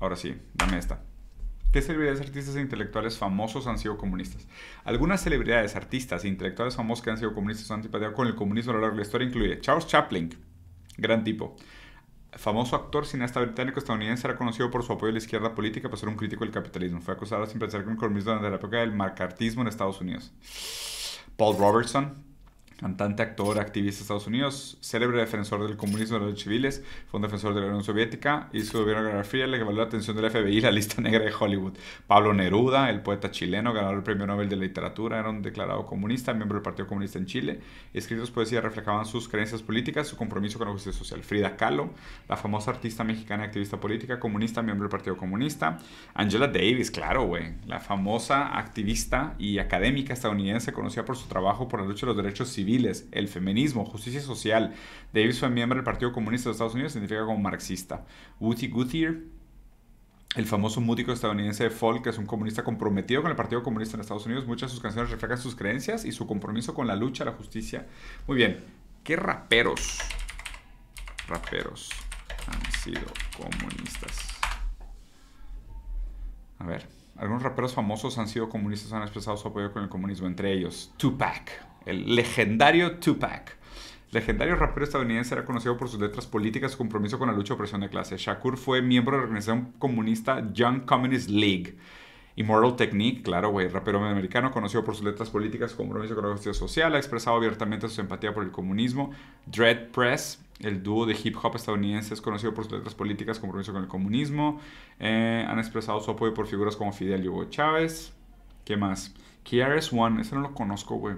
Ahora sí, dame esta. ¿Qué celebridades, artistas e intelectuales famosos han sido comunistas? Algunas celebridades, artistas e intelectuales famosos que han sido comunistas han simpatizado con el comunismo a lo largo de la historia incluye Charles Chaplin, gran tipo. Famoso actor cineasta británico-estadounidense era conocido por su apoyo a la izquierda política para ser un crítico del capitalismo. Fue acusado de simpatizar con el comunismo durante la época del macartismo en Estados Unidos. Paul Robertson, cantante, actor, activista de Estados Unidos, célebre defensor del comunismo de los civiles, fue un defensor de la Unión Soviética y su biografía le valió la atención del FBI y la lista negra de Hollywood. Pablo Neruda, el poeta chileno, ganador del Premio Nobel de Literatura, era un declarado comunista, miembro del Partido Comunista en Chile. Escritos poesía reflejaban sus creencias políticas, su compromiso con la justicia social. Frida Kahlo, la famosa artista mexicana activista política, comunista, miembro del Partido Comunista. Angela Davis, claro, güey, la famosa activista y académica estadounidense conocida por su trabajo por la lucha de los derechos civiles el feminismo, justicia social. Davis fue miembro del Partido Comunista de Estados Unidos, se identifica como marxista. Woody Guthrie, el famoso músico estadounidense de folk, que es un comunista comprometido con el Partido Comunista en Estados Unidos. Muchas de sus canciones reflejan sus creencias y su compromiso con la lucha, la justicia. Muy bien, ¿qué raperos? Raperos han sido comunistas. A ver, algunos raperos famosos han sido comunistas, han expresado su apoyo con el comunismo, entre ellos Tupac, el legendario Tupac. legendario rapero estadounidense era conocido por sus letras políticas y compromiso con la lucha de opresión de clase. Shakur fue miembro de la organización comunista Young Communist League. Immortal Technique, claro, güey, rapero americano, conocido por sus letras políticas, compromiso con la justicia social, ha expresado abiertamente su empatía por el comunismo. Dread Press, el dúo de hip hop estadounidense, es conocido por sus letras políticas, compromiso con el comunismo. Eh, han expresado su apoyo por figuras como Fidel y Hugo Chávez. ¿Qué más? KRS One, ese no lo conozco, güey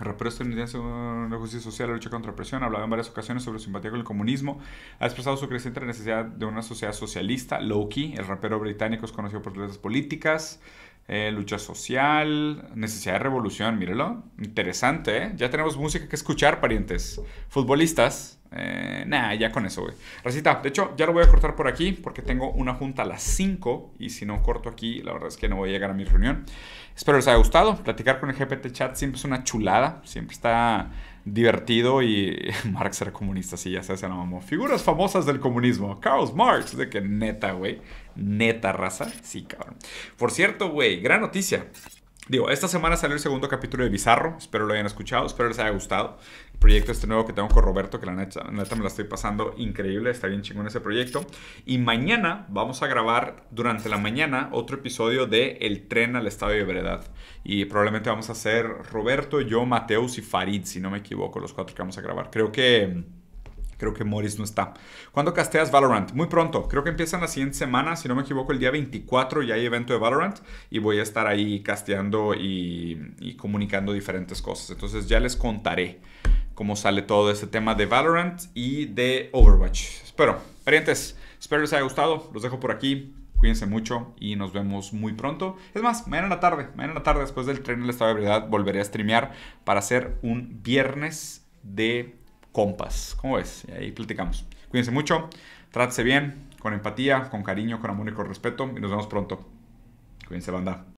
rapero estadounidense de la justicia social, la lucha contra la opresión, ha hablado en varias ocasiones sobre su simpatía con el comunismo, ha expresado su creciente necesidad de una sociedad socialista, Loki, el rapero británico es conocido por sus políticas, eh, lucha social, necesidad de revolución, mírelo, interesante, ¿eh? ya tenemos música que escuchar, parientes, futbolistas, eh, nah, ya con eso, güey. Recita, de hecho, ya lo voy a cortar por aquí porque tengo una junta a las 5 y si no corto aquí, la verdad es que no voy a llegar a mi reunión. Espero les haya gustado. Platicar con el GPT Chat siempre es una chulada, siempre está divertido y Marx era comunista, sí, ya se hace la mamó. Figuras famosas del comunismo. Karl Marx, de que neta, güey. Neta raza. Sí, cabrón. Por cierto, güey, gran noticia. Digo, esta semana salió el segundo capítulo de Bizarro. Espero lo hayan escuchado, espero les haya gustado. El proyecto este nuevo que tengo con Roberto, que la neta, me la estoy pasando increíble. Está bien chingón ese proyecto. Y mañana vamos a grabar durante la mañana otro episodio de El tren al estado de Verdad. Y probablemente vamos a ser Roberto, yo, Mateus y Farid, si no me equivoco, los cuatro que vamos a grabar. Creo que Creo que Morris no está. ¿Cuándo casteas Valorant? Muy pronto. Creo que empiezan la siguiente semana. Si no me equivoco, el día 24 ya hay evento de Valorant. Y voy a estar ahí casteando y, comunicando diferentes cosas. Entonces ya les contaré cómo sale todo este tema de Valorant y de Overwatch. Espero. Parientes, espero les haya gustado. Los dejo por aquí. Cuídense mucho y nos vemos muy pronto. Es más, mañana en la tarde, mañana en la tarde después del tren del estado de volveré a streamear para hacer un viernes de compas. ¿Cómo ves? Y ahí platicamos. Cuídense mucho, trátese bien, con empatía, con cariño, con amor y con respeto. Y nos vemos pronto. Cuídense, banda.